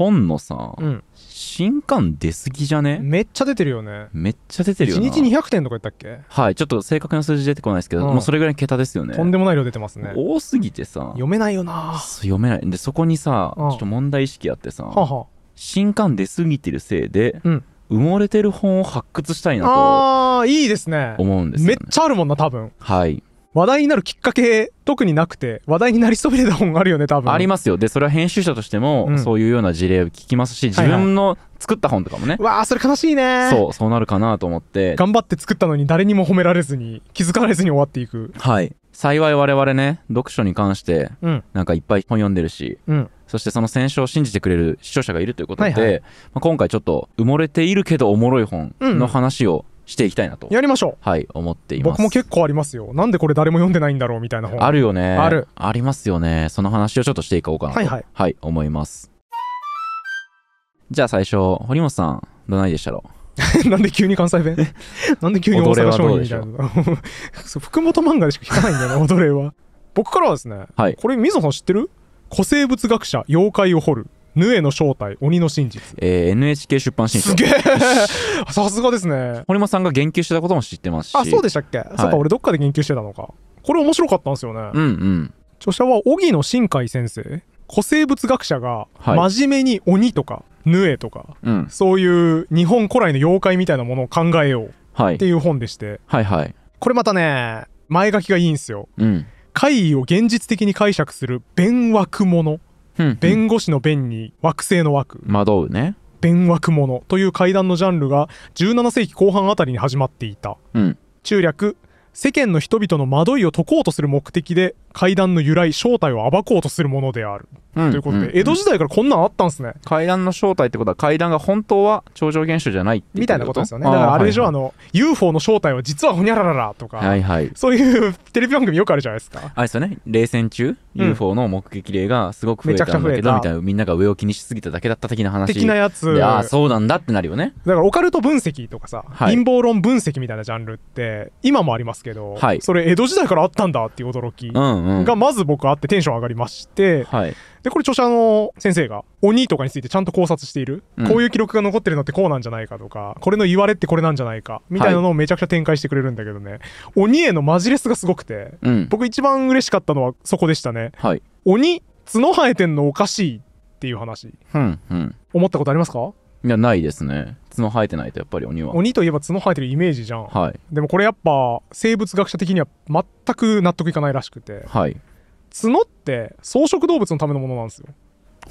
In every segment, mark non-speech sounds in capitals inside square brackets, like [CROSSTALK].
本のさ、うん、新刊出すぎじゃねめっちゃ出てるよねめっちゃ出てるよな1日200点とか言ったっけはいちょっと正確な数字出てこないですけど、うん、もうそれぐらい桁ですよねとんでもない量出てますね多すぎてさ読めないよな読めないでそこにさ、うん、ちょっと問題意識あってさ、はは新刊出すぎてるせいで、うん埋もれてる本を発掘したいなとああいいですね思うんです、ね、めっちゃあるもんな多分はい話題になるきっかけ特になくて話題になりそびれた本あるよね多分ありますよでそれは編集者としても、うん、そういうような事例を聞きますし自分の作った本とかもね、はいはい、わあそれ悲しいねそうそうなるかなと思って頑張って作ったのに誰にも褒められずに気づかれずに終わっていくはい幸い我々ね読書に関してなんかいっぱい本読んでるし、うん、そしてその選書を信じてくれる視聴者がいるということで、はいはい、まあ、今回ちょっと埋もれているけどおもろい本の話をしていきたいなとやりましょうはい思っています僕も結構ありますよなんでこれ誰も読んでないんだろうみたいな本あるよねあるありますよねその話をちょっとしていこうかなとはい、はい、はい、思いますじゃあ最初堀本さんどないでしたろう [LAUGHS] なんで急に関西弁 [LAUGHS] なんで急に大阪商人みたいな [LAUGHS] 福本漫画でしか聞かないんだよね踊れは僕からはですね、はい、これ水野さん知ってる古生物学者妖怪を掘るヌエの正体鬼の真実、えー、NHK 出版新書すげえ [LAUGHS] さすがですね堀本さんが言及してたことも知ってますしあそうでしたっけ、はい、そっか俺どっかで言及してたのかこれ面白かったんですよねうんうん著者は荻野新海先生古生物学者が真面目に鬼とかヌエとか、うん、そういう日本古来の妖怪みたいなものを考えようっていう本でして、はい、はいはいこれまたね前書きがいいんですよ、うん、怪異を現実的に解釈する弁惑もの弁護士の弁に惑星の枠惑うね弁惑者という怪談のジャンルが17世紀後半あたりに始まっていた、うん、中略世間の人々の惑いを解こうとする目的で階段の由来正体を暴こうとするものである、うん、ということで、うん、江戸時代からこんなんあったんすね階段の正体ってことは階段が本当は超常現象じゃないみたいなことですよねだからあれ以上、はいはい、あの UFO の正体は実はホにゃらららとか、はいはい、そういうテレビ番組よくあるじゃないですかあれですよね冷戦中、うん、UFO の目撃例がすごく増えたんだけどみたいなみんなが上を気にしすぎただけだった的な話的なやつああそうなんだってなるよねだからオカルト分析とかさ、はい、陰謀論分析みたいなジャンルって今もありますけど、はい、それ江戸時代からあったんだっていう驚き、うんがまず僕あってテンション上がりまして、はい、でこれ著者の先生が鬼とかについてちゃんと考察している、うん、こういう記録が残ってるのってこうなんじゃないかとかこれの言われってこれなんじゃないかみたいなのをめちゃくちゃ展開してくれるんだけどね、はい、鬼へのマジレスがすごくて、うん、僕一番嬉しかったのはそこでしたね、はい、鬼角生えてんのおかしいっていう話、うんうん、思ったことありますかいやないですね角生えてないとやっぱり鬼は鬼といえば角生えてるイメージじゃん、はい、でもこれやっぱ生物学者的には全く納得いかないらしくて、はい、角って草食動物のためのものなんですよ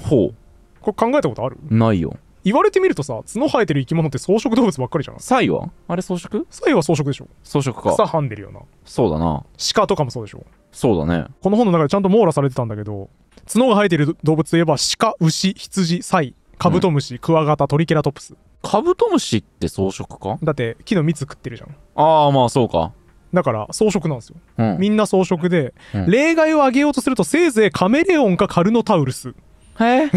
ほうこれ考えたことあるないよ言われてみるとさ角生えてる生き物って草食動物ばっかりじゃん。サイはあれ草食サイは草食でしょ草食か草はんでるよなそうだな鹿とかもそうでしょそうだねこの本の中でちゃんと網羅されてたんだけど角が生えてる動物といえば鹿牛羊サイカブトムシ、クワガタ、トリケラトプス。カブトムシって草食かだって木の蜜食ってるじゃん。ああ、まあそうか。だから草食なんですよ、うん、みんな草食で、うん、例外を挙げようとするとせいぜいカメレオンかカルノタウルスへえ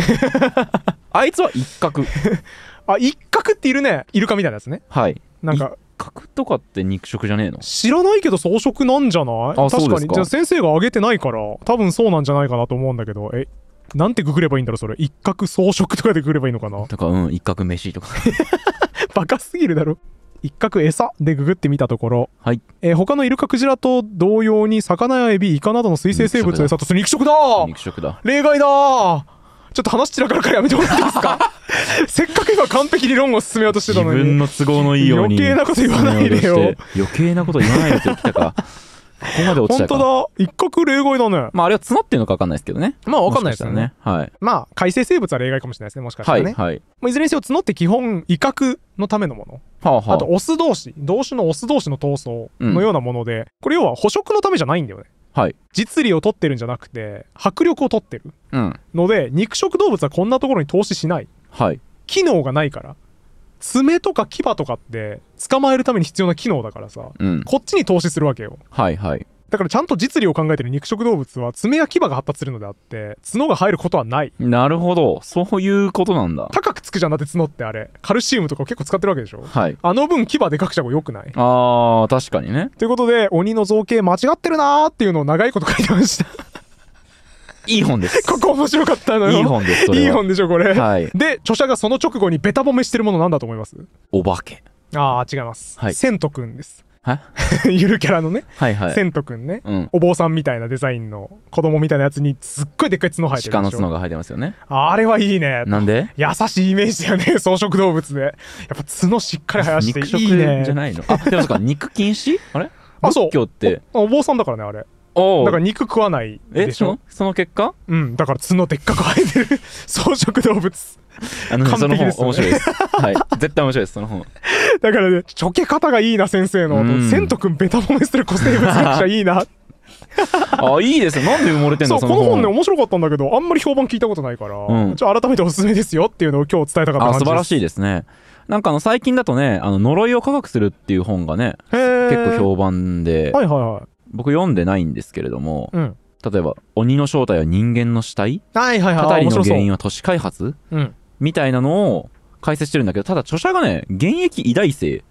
[LAUGHS] あいつは一角 [LAUGHS] あ一角っているねイルカみたいなやつねはいなんか一角とかって肉食じゃねえの知らないけど草食なんじゃない確かにじゃあ先生が挙げてないから多分そうなんじゃないかなと思うんだけどえなんてググればいいんだろう、それ。一角装飾とかでググればいいのかなとか、うん、一角飯とか。[LAUGHS] バカすぎるだろ。一角餌でググってみたところ、はいえー、他のイルカクジラと同様に魚やエビイカなどの水生生物の餌とする肉食だ肉食だ例外だちょっと話散らかるからやめてもらっていいですか [LAUGHS] せっかく今完璧に論を進めようとしてたのに自分の都合のいいように余計なこと言わないでよ余計なこと言わないでて言ったかここまで落ちか本当だ一角例外だねまああれは募ってるのか分かんないですけどねまあ分かんないですよね、ね、はいまあ海生生物は例外かもしれないですねもしかしたらね、はいはい、まあ、いずれにせよ角って基本威嚇のためのもの、はあはあ、あとオス同士同種のオス同士の闘争のようなもので、うん、これ要は捕食のためじゃないんだよねはい、実利を取ってるんじゃなくて迫力を取ってる、うん、ので肉食動物はこんなところに投資しない、はい、機能がないから爪とか牙とかって捕まえるために必要な機能だからさ、うん、こっちに投資するわけよはいはいだからちゃんと実利を考えてる肉食動物は爪や牙が発達するのであって角が入ることはないなるほどそういうことなんだ高くつくじゃんだって角ってあれカルシウムとか結構使ってるわけでしょはいあの分牙でかくちゃがよくないあー確かにねということで鬼の造形間違ってるなーっていうのを長いこと書いてましたいい本です。ここ面白かったのよ。いい本です。いい本でしょ、これ。はい。で、著者がその直後にべた褒めしてるものなんだと思いますお化け。ああ、違います。はい。セントくんです。[LAUGHS] ゆるキャラのね、はいはい、セントくんね、うん、お坊さんみたいなデザインの子供みたいなやつにすっごいでっかい角生えてる鹿の角が生えてますよねあれはいいねなんで優しいイメージだよね [LAUGHS] 草食動物でやっぱ角しっかり生やしていいね肉食じゃないのあでもそっか肉禁止あれあそう仏教ってお坊さんだからねあれだから肉食わないでしょその結果うんだから角でっかく生えてる [LAUGHS] 草食動物あの、ね、その本面白いです。はい。絶対面白いです、その本。だからね、ちょけ方がいいな、先生の。せんとくん、べた褒めする古生物学者いいな。[LAUGHS] あいいですなんで埋もれてんのそうこの本ね面白かったんだけどあんまり評判聞いたことないから、うん、ちょ改めておすすめですよっていうのを今日伝えたかった素晴らしいですねなんかあの最近だとねあの呪いを科学するっていう本がね結構評判で、はいはいはい、僕読んでないんですけれども、うん、例えば「鬼の正体は人間の死体」はいはいはい「たりの原因は都市開発」うん、みたいなのを解説してるんだけどただ著者がね現役医大生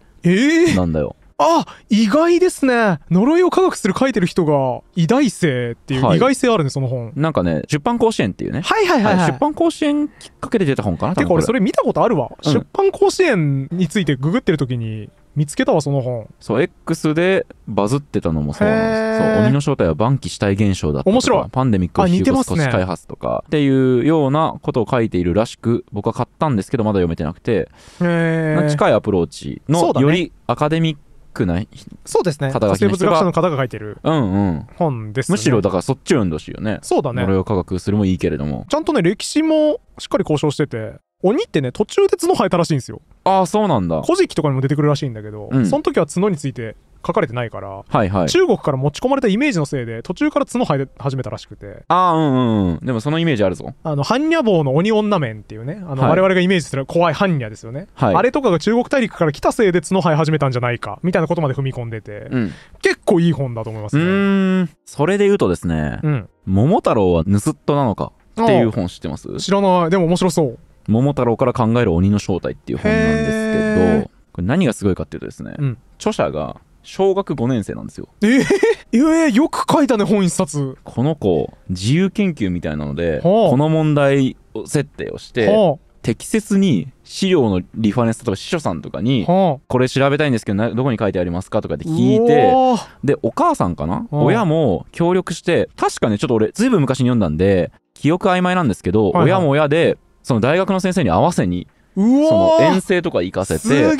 なんだよ。えーあ意外ですね呪いを科学する書いてる人が偉大生っていう、意外性あるねその本なんかね出版甲子園っていうねはいはいはい、はい、出版甲子園きっかけで出た本かな結構俺それ見たことあるわ、うん、出版甲子園についてググってる時に見つけたわその本そう X でバズってたのもそうなんですそう鬼の正体は晩期死体現象だったとか面白いパンデミックを引き起こす都市開発とか、っていうようなことを書いているらしく僕は買ったんですけどまだ読めてなくて近いアプローチのよりアカデミックくないそうですね生物学者の方が書いてる本です、ねうんうん、むしろだからそっち読んでほしいよねそうだね呪いを科学するもいいけれどもちゃんとね歴史もしっかり交渉してて鬼ってね途中で角生えたらしいんですよああそうなんだ古事記とかにも出てくるらしいんだけど、うん、その時は角について書かれてないから、はいはい、中国から持ち込まれたイメージのせいで途中から角生え始めたらしくてああうんうんでもそのイメージあるぞあの般若坊の鬼女面っていうねあの、はい、我々がイメージする怖い般若ですよね、はい、あれとかが中国大陸から来たせいで角生え始めたんじゃないかみたいなことまで踏み込んでて、うん、結構いい本だと思いますねうんそれで言うとですね、うん、桃太郎は盗っ人なのかっていう本知ってます知らないでも面白そう桃太郎から考える鬼の正体っていう本なんですけどこれ何がすごいかっていうとですね、うん、著者が小学5年生なんですよえー、えー、よく書いたね本一冊この子自由研究みたいなので、はあ、この問題設定をして、はあ、適切に資料のリファレンスとか司書さんとかに、はあ、これ調べたいんですけどどこに書いてありますかとかって聞いてでお母さんかな、親も協力して確かねちょっと俺ずいぶん昔に読んだんで記憶曖昧なんですけど、はいはい、親も親でその大学の先生に合わせにその遠征とか行かせて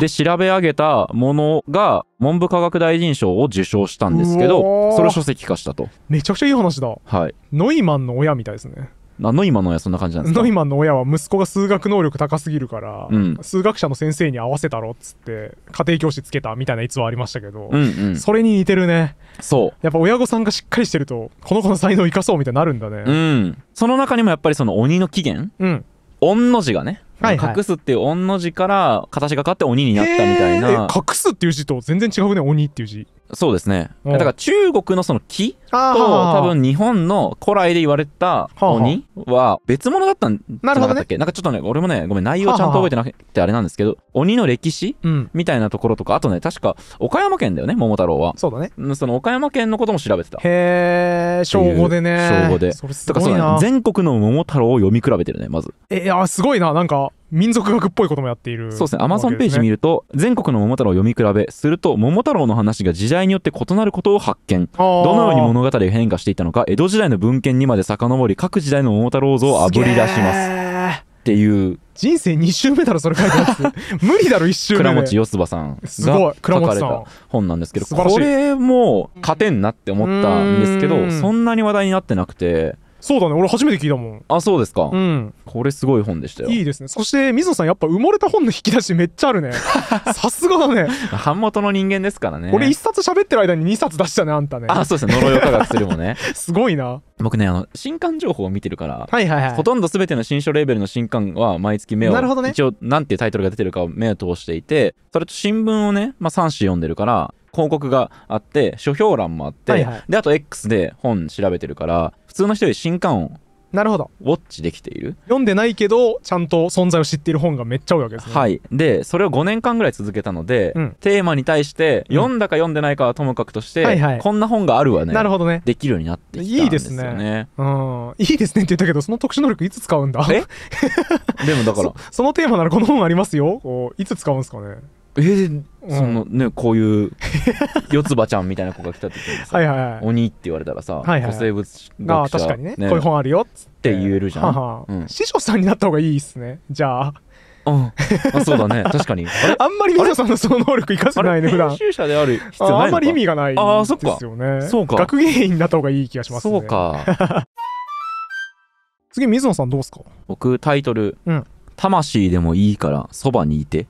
で調べ上げたものが文部科学大臣賞を受賞したんですけどそれを書籍化したとめちゃくちゃいい話だはいノイマンの親みたいですねあノイマンの親そんな感じなんですノイマンの親は息子が数学能力高すぎるから、うん、数学者の先生に合わせたろっつって家庭教師つけたみたいな逸話ありましたけど、うんうん、それに似てるねそうやっぱ親御さんがしっかりしてるとこの子の才能を生かそうみたいになるんだねうんその中にもやっぱりその鬼の起源うん「恩の字がねはいはい、隠すっていう御の字から形がかって鬼になったみたいな、隠すっていう字と全然違うね鬼っていう字そうですねだから中国のその木と多分日本の古来で言われた鬼は別物だったんじゃなかったっけ、ね、なんかちょっとね俺もねごめん内容ちゃんと覚えてなくてあれなんですけど鬼の歴史、うん、みたいなところとかあとね確か岡山県だよね桃太郎はそうだねその岡山県のことも調べてたへえ小5でね小5でそれすごいなだからそう、ね、全国の桃太郎を読み比べてるねまずえいやすごいななんか民族学っぽいこともやっている、ね、そうですねアマゾンページ見ると全国の桃太郎を読み比べすると桃太郎の話が時代によって異なることを発見どのように物語が変化していたのか江戸時代の文献にまで遡り各時代の桃太郎像をあぶり出しますっていう人生2周目だろそれ書いてます [LAUGHS] 無理だろ1周目倉持よすばさんが書かれた本なんですけどこれも勝てんなって思ったんですけどそんなに話題になってなくてそうだね俺初めて聞いたもんあそうですか、うん、これすごい本でしたよいいですねそして水野さんやっぱ埋もれた本の引き出しめっちゃあるね [LAUGHS] さすがだね版元の人間ですからね俺1冊喋ってる間に2冊出したねあんたねあそうですね呪いを科学するもね [LAUGHS] すごいな僕ねあの新刊情報を見てるから、はいはいはい、ほとんど全ての新書レーベルの新刊は毎月目をなるほど、ね、一応なんていうタイトルが出てるかを目を通していてそれと新聞をね、まあ、3紙読んでるから広告があって書評欄もあって、はいはい、であと X で本調べてるから普通の人より新刊音なるほどウォッチできている読んでないけどちゃんと存在を知っている本がめっちゃ多いわけですねはいでそれを5年間ぐらい続けたので、うん、テーマに対して読んだか読んでないかはともかくとして、うんはいはい、こんな本があるわねなるほどねできるようになってきたんですよねいいですね、うん、いいですねって言ったけどその特殊能力いつ使うんだえ [LAUGHS] でもだからそのテーマならこの本ありますよいつ使うんですかねえー、そのね、こういう [LAUGHS] 四つ葉ちゃんみたいな子が来た時にさはいはい、はい、鬼って言われたらさ、はいはい、古生物学者確かにね、ね、こういう本あるよっつって言えるじゃんはは、うん、師匠さんになった方がいいっすねじゃあうん、あそうだね [LAUGHS] 確かにあんまり水野さんのその能力生かせないね普段編集者である必要あんまり意味がないですよねそうか学芸員になった方がいい気がします、ね、そうか [LAUGHS] 次水野さんどうすか僕タイトル、うん魂でもいいからそばにいて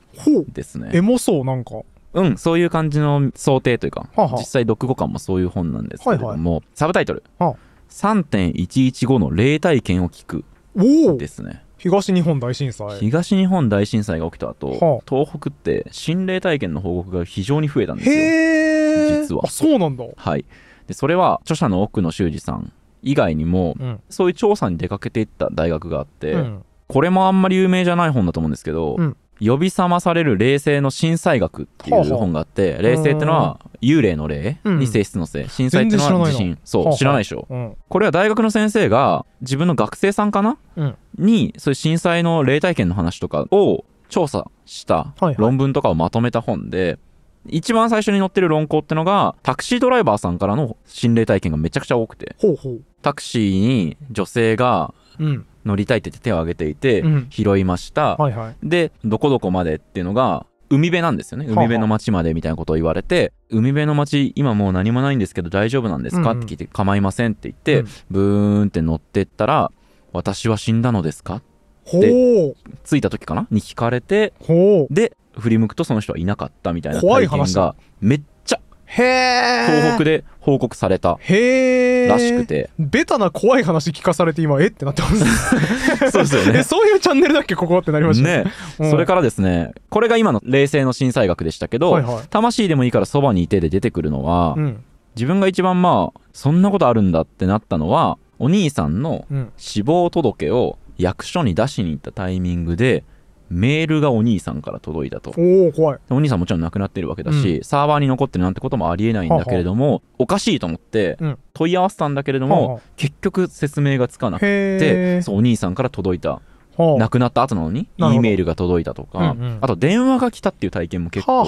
ですねエモそうなんかうんそういう感じの想定というか、はは実際読後感もそういう本なんですけれども、はいはい、サブタイトル、はあ、3.115の霊体験を聞く」ですね東日本大震災東日本大震災が起きた後、東北って心霊体験の報告が非常に増えたんですよへ実はそうなんだはいでそれは著者の奥野修二さん以外にも、うん、そういう調査に出かけていった大学があって、うんこれもあんまり有名じゃない本だと思うんですけど、うん、呼び覚まされる霊性の震災学っていう本があって霊性ってのは幽霊の霊に性質の性、うん、震災ってのは地震そう知らないでしょ、うん、これは大学の先生が自分の学生さんかな、うん、にそういう震災の霊体験の話とかを調査した論文とかをまとめた本で、はいはい一番最初に載ってる論考ってのがタクシードライバーさんからの心霊体験がめちゃくちゃ多くてタクシーに女性が、うん、乗りたいって手を挙げていて、拾いました、はいはい、でどこどこまでっていうのが海辺なんですよね海辺の町までみたいなことを言われて、は海辺の町今もう何もないんですけど大丈夫なんですか、うん、って聞いて構いませんって言って、うん、ブーンって乗ってったら私は死んだのですかって着いた時かなに聞かれてで振り向くとその人はいなかったみたいな体験がめっ東北で報告されたらしくてベタな怖い話聞かされて今えってなってます [LAUGHS] そうですよね [LAUGHS] そういうチャンネルだっけここってなりましたね、うん、それからですねこれが今の冷静の震災学でしたけど、はいはい、魂でもいいからそばにいてで出てくるのは、うん、自分が一番まあそんなことあるんだってなったのはお兄さんの死亡届を役所に出しに行ったタイミングで、うんメールがお兄さんから届いたとお怖いお兄さんもちろん亡くなってるわけだし、うん、サーバーに残ってるなんてこともありえないんだけれども、ははおかしいと思って問い合わせたんだけれども、結局説明がつかなくてそうお兄さんから届いた亡くなった後なのに E メールが届いたとか、うんうん、あと電話が来たっていう体験も結構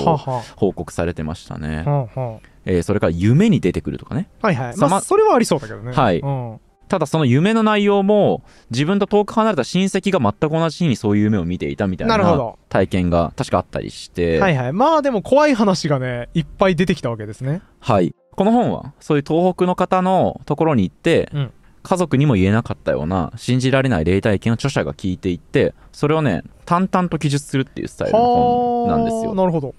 報告されてましたねはえー、それから夢に出てくるとかねはいはい、まあ、それはありそうだけどねはい、うんただその夢の内容も自分と遠く離れた親戚が全く同じ日にそういう夢を見ていたみたいな体験が確かあったりしてはいはいまあでも怖い話がねいっぱい出てきたわけですねはいこの本はそういう東北の方のところに行って、うん、家族にも言えなかったような信じられない霊体験を著者が聞いていってそれをね淡々と記述するっていうスタイルの本なんですよなるほど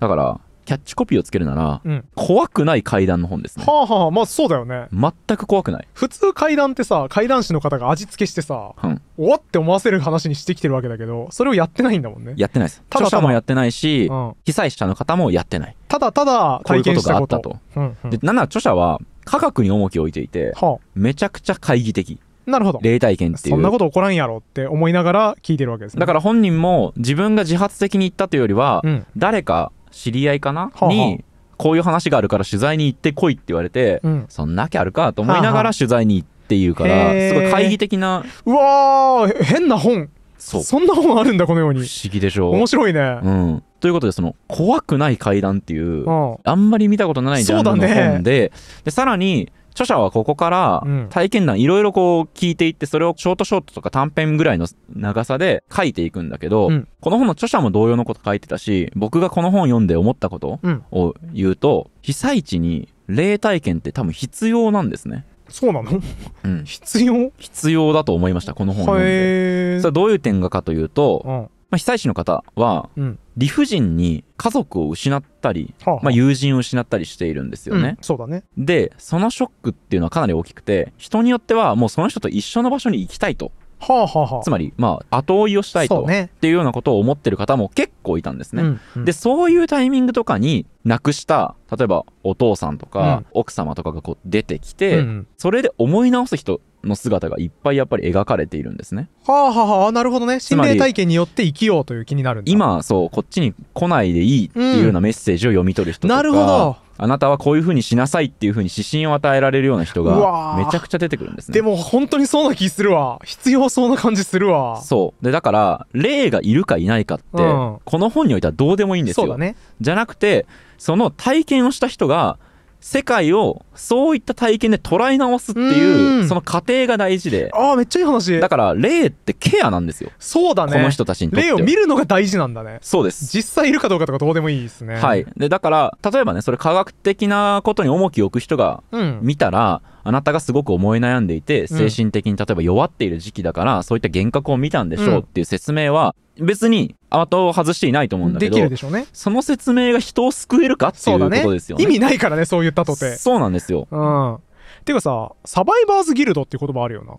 だからキャッチコピーをつけるなら、うん、怖くない階段の本ですね。はあはあ、まあそうだよね。全く怖くない。普通階段ってさ、階段師の方が味付けしてさ、うん、おわって思わせる話にしてきてるわけだけど、それをやってないんだもんね。やってないです。ただただもやってないし、うん、被災者の方もやってない。ただただ体験したこと。こういうことがあったと。うんうん、で、なんなら著者は、科学に重きを置いていて、はあ、めちゃくちゃ懐疑的。なるほど。霊体験っていう。そんなこと起こらんやろって思いながら聞いてるわけですね。だから本人も自分が自発的に言ったというよりは、うん、誰か知り合いかな、はあ、にこういう話があるから取材に行ってこいって言われて、うん、そんなきゃあるかと思いながら取材に行っていうから、すごい懐疑的なうわ変な本そうそんな本あるんだこのように不思議でしょう面白いね、うん、ということでその「怖くない階段」っていうあんまり見たことないジャンルの本で,、ね、でさらに著者はここから体験談いろいろこう聞いていって、それをショートショートとか短編ぐらいの長さで書いていくんだけど、うん、この本の著者も同様のこと書いてたし、僕がこの本読んで思ったことを言うと、うん、被災地に霊体験って多分必要なんですね。そうなの、うん、必要必要だと思いましたこの本は。読んでそれはどういう点がかというと、まあ、被災地の方は、理不尽に家族を失ったり、まあ、友人を失ったりしているんですよね。うん、そうだねでそのショックっていうのはかなり大きくて人によってはもうその人と一緒の場所に行きたいと。はあはあ、つまり、まあ、後追いをしたいと、ね、っていうようなことを思ってる方も結構いたんですね。うんうん、でそういうタイミングとかに亡くした例えばお父さんとか、奥様とかがこう出てきて、うんうん、それで思い直す人の姿がいっぱいやっぱり描かれているんですね。はあはあはあなるほどね心霊体験によって生きようという気になるんだ今そうこっちに来ないでいいっていうようなメッセージを読み取る人とか、うん、なるほどあなたはこういうふうにしなさいっていうふうに指針を与えられるような人がめちゃくちゃ出てくるんですねでも本当にそうな気するわ必要そうな感じするわそうでだから霊がいるかいないかって、うん、この本においてはどうでもいいんですよそうだねじゃなくてその体験をした人が世界をそういった体験で捉え直すっていうその過程が大事でああめっちゃいい話だから霊ってケアなんですよそうだねこの人たちにとって霊を見るのが大事なんだねそうです実際いるかどうかとかどうでもいいですねはいでだから例えばねそれ科学的なことに重きを置く人が見たら、うんあなたがすごく思い悩んでいて、精神的に例えば弱っている時期だから、そういった幻覚を見たんでしょうっていう説明は、別に後を外していないと思うんだけど、ね、その説明が人を救えるかっていうことですよね、ね、意味ないからねそう言ったとてそうなんですよ、うん、ていうかさサバイバーズギルドっていう言葉あるよな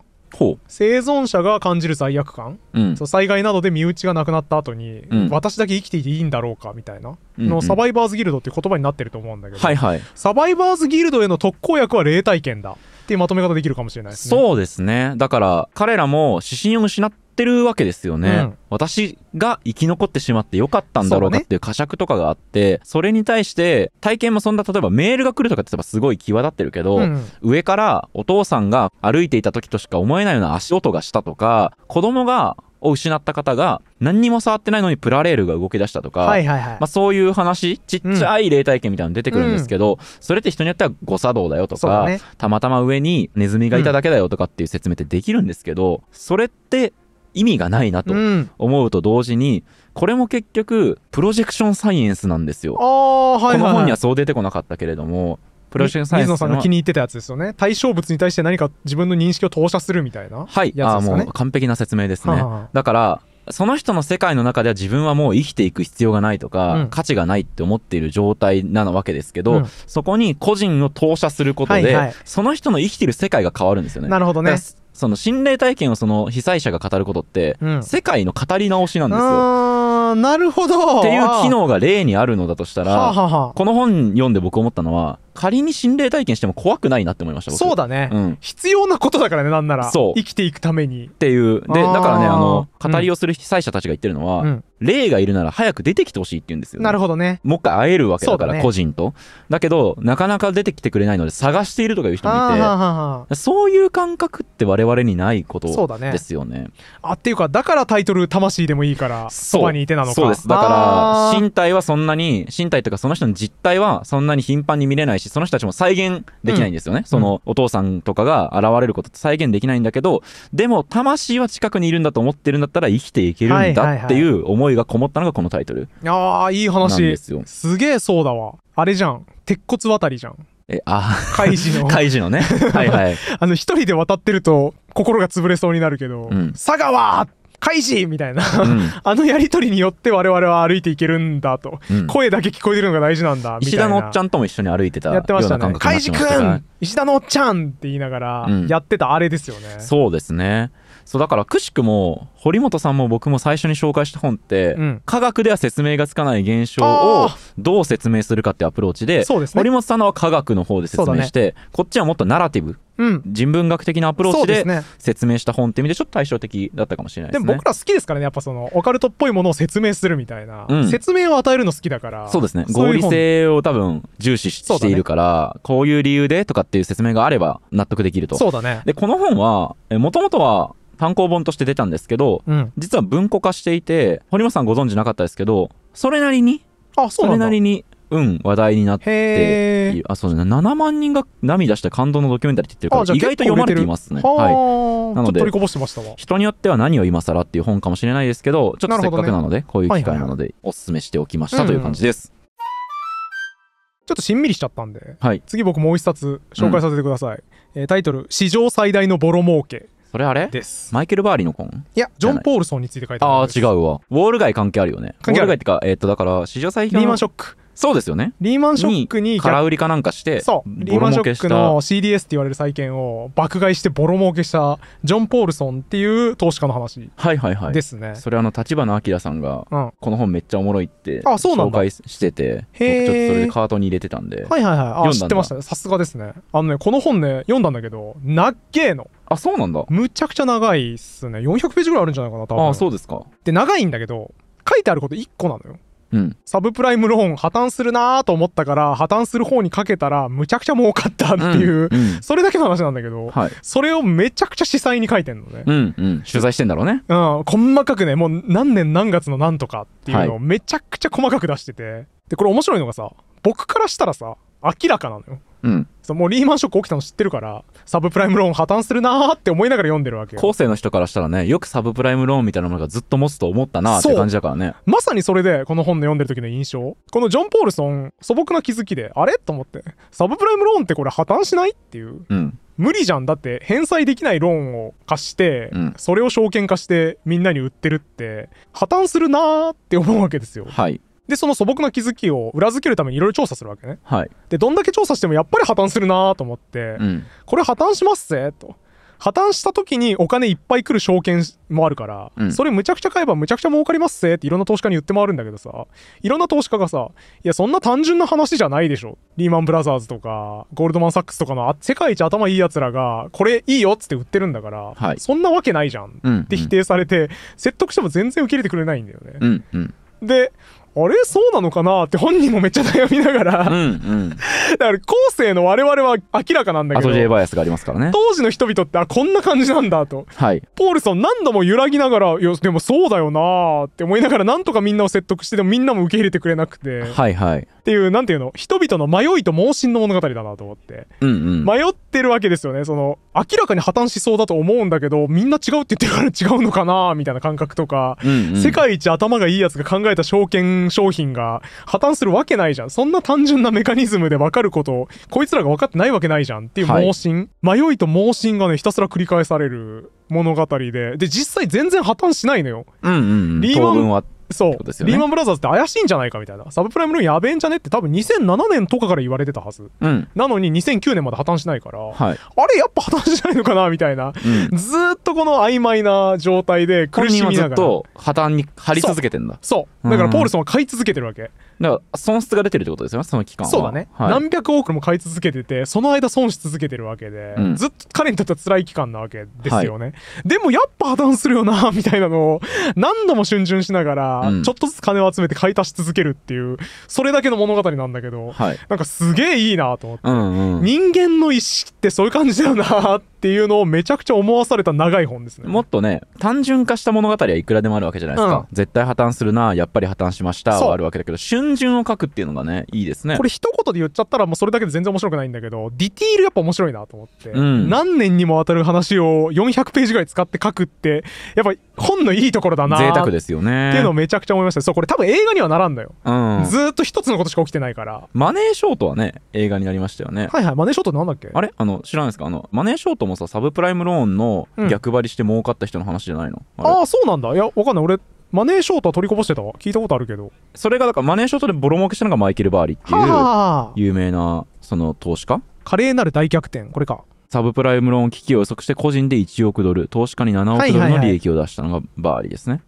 生存者が感じる罪悪感、うん、そ災害などで身内が亡くなった後に、うん、私だけ生きていていいんだろうかみたいな、のサバイバーズギルドっていう言葉になってると思うんだけど、はいはい、サバイバーズギルドへの特効薬は霊体験だっていうまとめ方できるかもしれないですねそうですねだから彼らも指針を失ってってるわけですよね、うん、私が生き残ってしまってよかったんだろうかっていう呵責とかがあって、それに対して体験もそんな例えばメールが来るとかってすごい際立ってるけど、うん、上からお父さんが歩いていた時としか思えないような足音がしたとか、子供がを失った方が何にも触ってないのにプラレールが動き出したとか、はいはいはい、まあ、そういう話ちっちゃい霊体験みたいなの出てくるんですけど、うん、それって人によっては誤作動だよとか、ね、たまたま上にネズミがいただけだよとかっていう説明ってできるんですけど、それって意味がないなと思うと同時に、これも結局プロジェクションサイエンスなんですよ。はいはいはい、この本にはそう出てこなかったけれどもプロジェクションサイエンス水野さんが気に入ってたやつですよね対象物に対して何か自分の認識を投射するみたいなはいやつですね、はい、もう完璧な説明ですね。ははだからその人の世界の中では自分はもう生きていく必要がないとか、うん、価値がないって思っている状態なわけですけど、うん、そこに個人を投射することで、はいはい、その人の生きてる世界が変わるんですよね。なるほどね。その心霊体験をその被災者が語ることって、うん、世界の語り直しなんですよ。なるほどっていう機能が例にあるのだとしたらこの本読んで僕思ったのは仮に心霊体験しても怖くないなって思いましたそうだね、うん、必要なことだからねなんならそう生きていくためにっていうでだからねあの語りをする被災者たちが言ってるのは、うん、霊がいるなら早く出てきてほしいって言うんですよ、ね、なるほどねもう一回会えるわけだから、ね、個人とだけどなかなか出てきてくれないので探しているとかいう人もいてそういう感覚って我々にないことですよね、ね、あっていうかだからタイトル「魂でもいいからそばにいて」なのかそうですだから身体はそんなに身体とかその人の実態はそんなに頻繁に見れないししその人たちも再現できないんですよね、うん、そのお父さんとかが現れることって再現できないんだけどでも魂は近くにいるんだと思ってるんだったら生きていけるんだっていう思いがこもったのがこのタイトルああいい話すげえそうだわあれじゃん鉄骨渡りじゃんえあカイジのカイジのねはいはい [LAUGHS] あの一人で渡ってると心が潰れそうになるけど「佐川!」っカイジみたいな、うん、[LAUGHS] あのやり取りによって我々は歩いていけるんだと、うん、声だけ聞こえてるのが大事なんだみたいな石田のおっちゃんとも一緒に歩いてたやってましたねカイジくん石田のおっちゃんって言いながらやってたあれですよね、うん、そうですねそうだからくしくも堀本さんも僕も最初に紹介した本って、うん、科学では説明がつかない現象をどう説明するかってアプローチで、ね、堀本さんのは科学の方で説明して、ね、こっちはもっとナラティブ人文学的なアプローチで説明した本って意味でちょっと対照的だったかもしれないですねでも僕ら好きですからねやっぱそのオカルトっぽいものを説明するみたいな、うん、説明を与えるの好きだからそうですね合理性を多分重視しているから、ね、こういう理由でとかっていう説明があれば納得できるとそうだねでこの本はもともとは単行本として出たんですけど、うん、実は文庫化していて堀本さんご存知なかったですけどそれなりにあそうそれなりにうん、話題になって、あそうね、7万人が涙した感動のドキュメンタリーって言ってるから、意外と読まれていますね。は、い、なので、人によっては何を今更っていう本かもしれないですけど、ちょっとせっかくなので、ね、こういう機会なので、おすすめしておきましたという感じです。ちょっとしんみりしちゃったんで、はい、次僕もう一冊紹介させてください。うん、えー、タイトル、史上最大のボロ儲け。それあれですマイケル・バーリーの本いやジョン・ポールソンについて書いてあるああ違うわウォール街関係あるよねウォール街ってかえー、っとだから史上最強のリーマンショックそうですよねリーマンショックに空売りかなんかしてそうリーマンショックの CDS って言われる債券を爆買いしてボロ儲けしたジョン・ポールソンっていう投資家の話はいはいはいですねそれあの立花明さんが、うん、この本めっちゃおもろいって紹介してて僕ちょっとそれでカートに入れてたんではいはいはいあ知ってましたさすがですねあのねこの本ね読んだんだけどなっけえのあそうなんだむちゃくちゃ長いっすね400ページぐらいあるんじゃないかな多分あそうですかで長いんだけど書いてあること1個なのようん、サブプライムローン破綻するなーと思ったから破綻する方にかけたらむちゃくちゃ儲かったっていう、うんうん、それだけの話なんだけど、はい、それをめちゃくちゃ司祭に書いてんのね、うんうん、取材してんだろうねうん細かくねもう何年何月の何とかっていうのをめちゃくちゃ細かく出してて、はい、でこれ面白いのがさ僕からしたらさ明らかなのようん、そもうリーマンショック起きたの知ってるからサブプライムローン破綻するなーって思いながら読んでるわけよ後世の人からしたらねよくサブプライムローンみたいなものがずっと持つと思ったなーって感じだからねまさにそれでこの本の読んでる時の印象このジョン・ポールソン素朴な気づきであれと思ってサブプライムローンってこれ破綻しないっていう、うん、無理じゃんだって返済できないローンを貸して、うん、それを証券化してみんなに売ってるって破綻するなーって思うわけですよはいでその素朴な気づきを裏付けるためにいろいろ調査するわけね、はい、でどんだけ調査してもやっぱり破綻するなと思って、うん、これ破綻しますぜと破綻した時にお金いっぱい来る証券もあるから、うん、それむちゃくちゃ買えばむちゃくちゃ儲かりますぜっていろんな投資家に言って回るんだけどさいろんな投資家がさいやそんな単純な話じゃないでしょリーマンブラザーズとかゴールドマン・サックスとかの世界一頭いいやつらがこれいいよっつって売ってるんだから、はい、そんなわけないじゃんって否定されて、うんうん、説得しても全然受け入れてくれないんだよね。うんうん、であれそうなのかなって本人もめっちゃ悩みながらうん、だから後世の我々は明らかなんだけど、ね、当時の人々ってあこんな感じなんだと、はい、ポールソン何度も揺らぎながらいやでもそうだよなって思いながらなんとかみんなを説得してでもみんなも受け入れてくれなくてはいはいっていう、なんていうの、人々の迷いと盲信の物語だなと思って。うんうん、迷ってるわけですよね。その、明らかに破綻しそうだと思うんだけど、みんな違うって言ってるから違うのかなみたいな感覚とか、うんうん、世界一頭がいいやつが考えた証券商品が破綻するわけないじゃん。そんな単純なメカニズムで分かること、こいつらが分かってないわけないじゃんっていう盲信。はい、迷いと盲信がね、ひたすら繰り返される物語で、で、実際全然破綻しないのよ。うんうん、リーマン。そう、ね、リーマンブラザーズって怪しいんじゃないかみたいなサブプライムローンやべえんじゃねって多分2007年とかから言われてたはず、うん、なのに2009年まで破綻しないから、はい、あれやっぱ破綻しないのかなみたいな、うん、ずっとこの曖昧な状態で苦しみながらずっと破綻に張り続けてんだそうだからポールソンは買い続けてるわけだから損失が出てるってことですよねその期間はそうだね、はい、何百億も買い続けててその間損し続けてるわけで、うん、ずっと彼にとっては辛い期間なわけですよね、はい、でもやっぱ破綻するよなみたいなのを [LAUGHS] 何度も逡巡しながら、うん、ちょっとずつ金を集めて買い足し続けるっていうそれだけの物語なんだけど、はい、なんかすげえいいなと思って、うんうん、人間の意識ってそういう感じだよなってっていうのをめちゃくちゃ思わされた長い本ですねもっとね単純化した物語はいくらでもあるわけじゃないですか、うん、絶対破綻するなやっぱり破綻しましたはあるわけだけど春順を書くっていうのがねいいですねこれ一言で言っちゃったらもうそれだけで全然面白くないんだけどディティールやっぱ面白いなと思って、うん、何年にもわたる話を400ページぐらい使って書くってやっぱ本のいいところだな贅沢ですよねっていうのをめちゃくちゃ思いましたそうこれ多分映画にはならんのよ、うん、ずっと一つのことしか起きてないからマネーショートはね映画になりましたよねはいはいマネーショートなんだっけあれあの知らないですかあのマネーショートもさサブプライムローンの逆張りして儲かった人の話じゃないの、うん、ああそうなんだいやわかんない俺マネーショートは取りこぼしてたわ聞いたことあるけどそれがだからマネーショートでボロ儲けしたのがマイケル・バーリーっていう有名なその投資家華麗なる大逆転これかサブプライムローン危機を予測して個人で1億ドル投資家に7億ドルの利益を出したのがバーリーですね、はいはいはい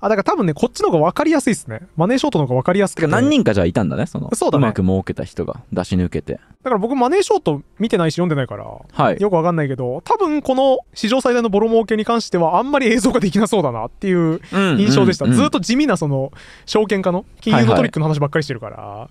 あ、だから多分ね、こっちの方が分かりやすいですね。マネーショートの方が分かりやすくて。何人かじゃあいたんだね、その。そうだね。うまく儲けた人が出し抜けて。だから僕、マネーショート見てないし読んでないから、はい、よく分かんないけど、多分この史上最大のボロ儲けに関しては、あんまり映像ができなそうだなっていう印象でした。うんうんうん、ずっと地味な、その、証券家の金融のトリックの話ばっかりしてるから。はいはい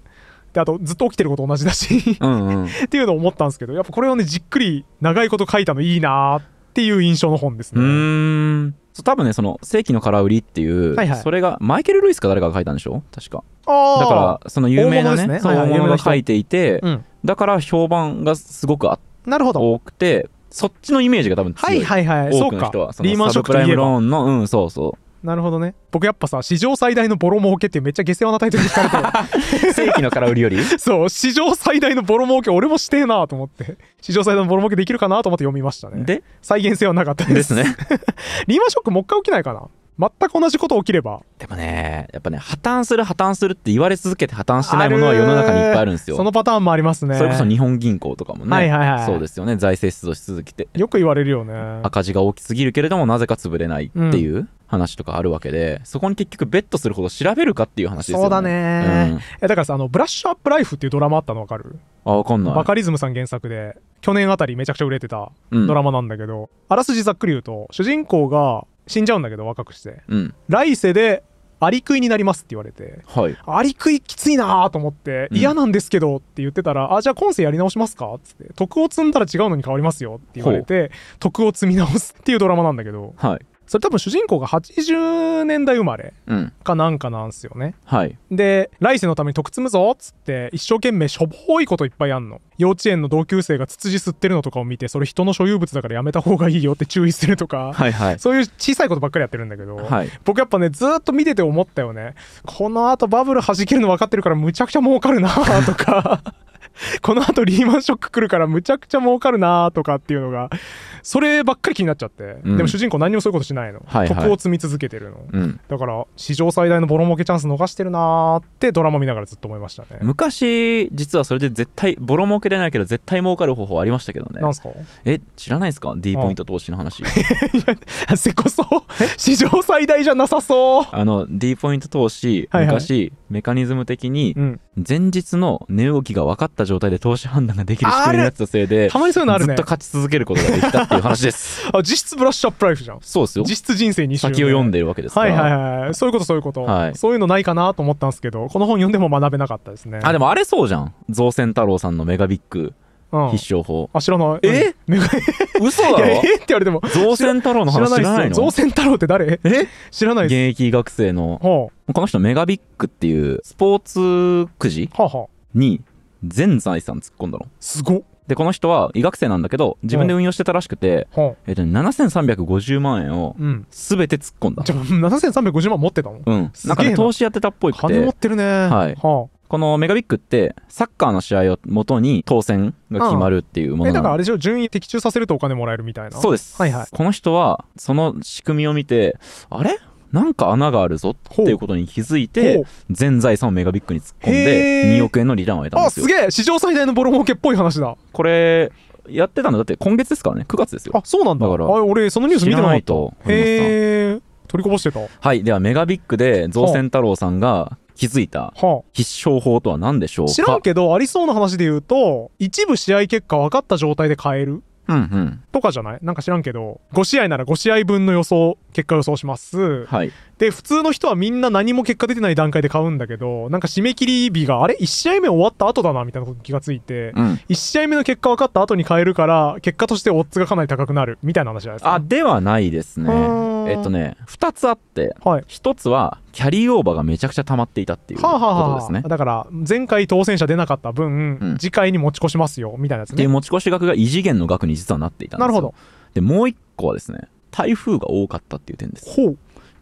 であとずっと起きてること同じだしうん、[LAUGHS] っていうのを思ったんですけどやっぱこれをねじっくり長いこと書いたのいいなっていう印象の本ですね。多分ねその「世紀の空売り」っていう、はいはい、それがマイケル・ルイスか誰かが書いたんでしょ確かだからその有名なねねそう大物が書いていて、うん、だから評判がすごくあなるほど多くてそっちのイメージが多分強いはいはいはい多くの人はそのョックライムローンのうんそうそうなるほどね僕やっぱさ史上最大のボロ儲けってめっちゃ下世話なタイトルに聞かれて [LAUGHS] 正規の空売りより [LAUGHS] そう史上最大のボロ儲け俺もしてえなと思って史上最大のボロ儲けできるかなと思って読みましたねで再現性はなかったですですね [LAUGHS] リーマンショックもう一回起きないかな全く同じこと起きればでもねやっぱね破綻する破綻するって言われ続けて破綻してないものは世の中にいっぱいあるんですよそのパターンもありますねそれこそ日本銀行とかもね、はいはいはい、そうですよね財政出動し続けてよく言われるよね赤字が大きすぎるけれどもなぜか潰れないっていう、うん話とかあるわけでそこに結局ベットするほど調べるかっていう話ですよねそうだね、うん、だからさあの「ブラッシュアップライフ」っていうドラマあったの分かるあ分かんないバカリズムさん原作で去年あたりめちゃくちゃ売れてたドラマなんだけど、うん、あらすじざっくり言うと主人公が死んじゃうんだけど若くして、うん、来世でアリクイになりますって言われて、はい、アリクイきついなと思って、嫌なんですけどって言ってたら、うん、あ、じゃあ今世やり直しますかっつって、徳を積んだら違うのに変わりますよって言われて、徳を積み直すっていうドラマなんだけど、はい、それ多分主人公が80年代生まれかなんかなんすよね、うん、はいで来世のために徳積むぞっつって一生懸命しょぼいこといっぱいあんの幼稚園の同級生がツツジ吸ってるのとかを見てそれ人の所有物だからやめた方がいいよって注意するとか、はいはい、そういう小さいことばっかりやってるんだけど、はい、僕やっぱねずっと見てて思ったよねこのあとバブル弾けるの分かってるからむちゃくちゃ儲かるなとかこのあとリーマンショック来るからむちゃくちゃ儲かるなとかっていうのがそればっかり気になっちゃって、うん、でも主人公何もそういうことしないの、はいはい、徳を積み続けてるの、うん、だから史上最大のボロ儲けチャンス逃してるなーってドラマ見ながらずっと思いましたね昔実はそれで絶対ボロ儲けれないけど絶対儲かる方法ありましたけどねなんすかえ知らないですか D ポイント投資の話いやせこそ史上最大じゃなさそうあの D ポイント投資昔、はいはい、メカニズム的に前日の値動きが分かった状態で投資判断ができる仕組みになったせいでたまにそういうのあるねずっと勝ち続けることができたっいう話です [LAUGHS] あ実質ブラッシュアップライフじゃんそうですよ実質人生に先を読んでるわけですからはいはいはいそういうことそういうこと、はい、そういうのないかなと思ったんですけどこの本読んでも学べなかったですねあでもあれそうじゃん造船太郎さんのメガビッグ必勝法、あ知らないえ、うん、嘘だろえって言われても造船太郎の話知らないの造船太郎って誰え知らない現役学生の、この人メガビックっていうスポーツくじに全財産突っ込んだのすごっでこの人は医学生なんだけど自分で運用してたらしくて、えっと7350万円をすべて突っ込んだ、じゃ7350万持ってたのうんなんか、ね、投資やってたっぽいくて金持ってるねはい、はあこのメガビックってサッカーの試合をもとに当選が決まるっていうものな、うん、だからあれでしょ順位的中させるとお金もらえるみたいなそうです、はいはい、この人はその仕組みを見てあれなんか穴があるぞっていうことに気づいて全財産をメガビックに突っ込んで2億円のリターンを得たんですよあすげえ史上最大のボロ儲けっぽい話だこれやってたのだって今月ですからね9月ですよあそうなんだだから俺そのニュース見てないとへえ取りこぼしてたはいではメガビックで造船太郎さんが気づいた必勝法とは何でしょうか、知らんけどありそうな話で言うと一部試合結果分かった状態で変えるうんうん、とかじゃないなんか知らんけど5試合なら5試合分の予想結果予想します、はい、で、普通の人はみんな何も結果出てない段階で買うんだけど、なんか締め切り日が、あれ ?1 試合目終わった後だな、みたいなことに気がついて、うん、1試合目の結果分かった後に買えるから、結果としてオッズがかなり高くなる、みたいな話じゃないですか。あ、ではないですね。えっとね、2つあって、はい、1つは、キャリーオーバーがめちゃくちゃ溜まっていたっていうことですね。はあはあ、だから、前回当選者出なかった分、うん、次回に持ち越しますよ、みたいなやつね。で、持ち越し額が異次元の額に実はなっていたんですよ。なるほど。で、もう1個はですね、台風が多かったっていう点です。ほう。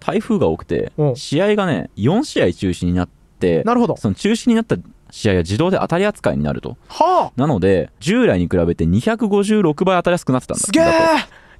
台風が多くて、試合がね、4試合中止になって、なるほど。その中止になった試合が自動で当たり扱いになると。はあ、なので、従来に比べて256倍当たりやすくなってたんだ。すげえ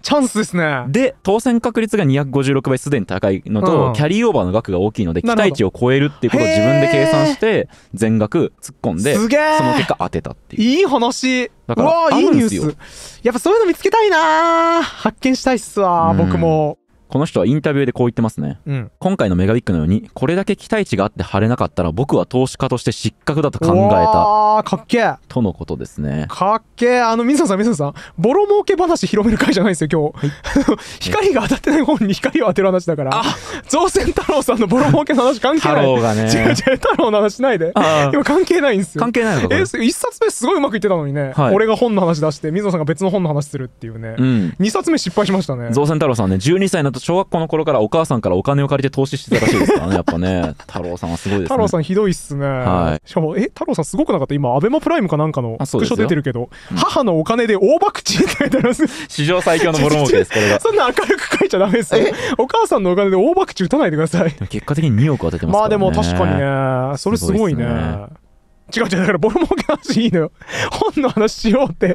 チャンスですねで当選確率が256倍すでに高いのと、うん、キャリーオーバーの額が大きいので期待値を超えるっていうことを自分で計算して全額突っ込んでその結果当てたっていういい話だからうわんですよいいニュースやっぱそういうの見つけたいな発見したいっすわ僕もこの人はインタビューでこう言ってますね、うん、今回のメガビックのようにこれだけ期待値があって貼れなかったら僕は投資家として失格だと考えたかっけえとのことですねかっけえあの水野さん水野さんボロ儲け話広める会じゃないですよ今日、[LAUGHS] 光が当たってない本に光を当てる話だから造船太郎さんのボロ儲けの話関係ない太郎がね違う違う太郎の話しないで今関係ないんですよ関係ないのかえ一冊目すごいうまくいってたのにね、はい、俺が本の話出して水野さんが別の本の話するっていうね、うん、2冊目失敗しましたね造船太郎さんね12歳のと小学校の頃からお母さんからお金を借りて投資してたらしいですからね、やっぱね、[LAUGHS] 太郎さんはすごいですね。太郎さん、ひどいっすね。はい、しかも、え、太郎さん、すごくなかった、今、アベマプライムかなんかのスクシ出てるけど、うん、母のお金で大博打って書いてあります。史上最強のボル儲けです、これが。[LAUGHS] そんな明るく書いちゃだめですよ。お母さんのお金で大博打打たないでください。結果的に2億当ててます、ね、まあでも確かにね、それすごいね。違う違う、だからボロ儲け話いいのよ。本の話しようって。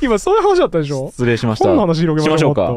今そういう話だったでしょ失礼しました。本の話広げましょうか。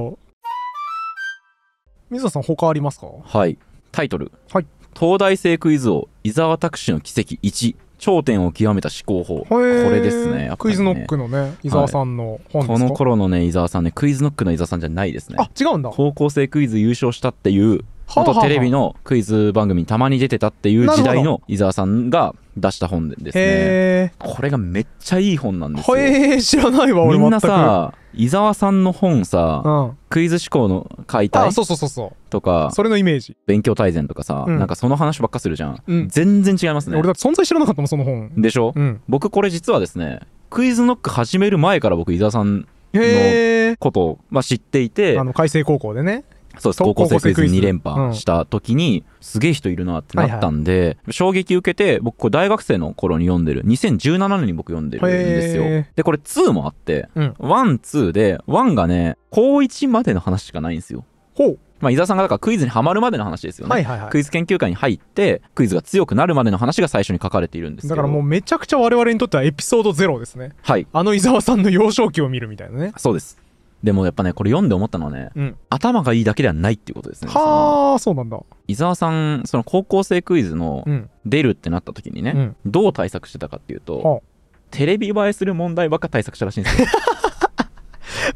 水野さん他ありますかはいタイトル、はい、東大生クイズ王伊沢拓司の奇跡1頂点を極めた思考法これですね、ね、クイズノックのね伊沢さんの本ですか、はい、この頃のね伊沢さんねクイズノックの伊沢さんじゃないですねあ違うんだ高校生クイズ優勝したっていう元テレビのクイズ番組にたまに出てたっていう時代の伊沢さんが出した本ですねこれがめっちゃいい本なんですよへえ知らないわ俺みんなさ伊沢さんの本さ、うん、クイズ思考の解体そうそうそうそうとかそれのイメージ勉強大全とかさ、うん、なんかその話ばっかするじゃん、うん、全然違いますね俺だって存在知らなかったもんその本でしょ、うん、僕これ実はですねクイズノック始める前から僕伊沢さんのことを、まあ、知っていてあの海星高校でねそうです高校生クイズ2連覇した時に、すげえ人いるなってなったんで、はいはい、衝撃受けて僕大学生の頃に読んでる2017年に僕読んでるんですよでこれ2もあって、うん、12で1がね高1までの話しかないんですよほうまあ、伊沢さんがだからクイズにはまるまでの話ですよね、はいはいはい、クイズ研究会に入ってクイズが強くなるまでの話が最初に書かれているんですだからもうめちゃくちゃ我々にとってはエピソードゼロですねはいあの伊沢さんの幼少期を見るみたいなねそうですでもやっぱねこれ読んで思ったのはね、うん、頭がいいだけではないっていうことですねはあそうなんだ伊沢さんその高校生クイズの出るってなった時にね、うん、どう対策してたかっていうと、テレビ映えする問題ばっか対策したらしいんですよ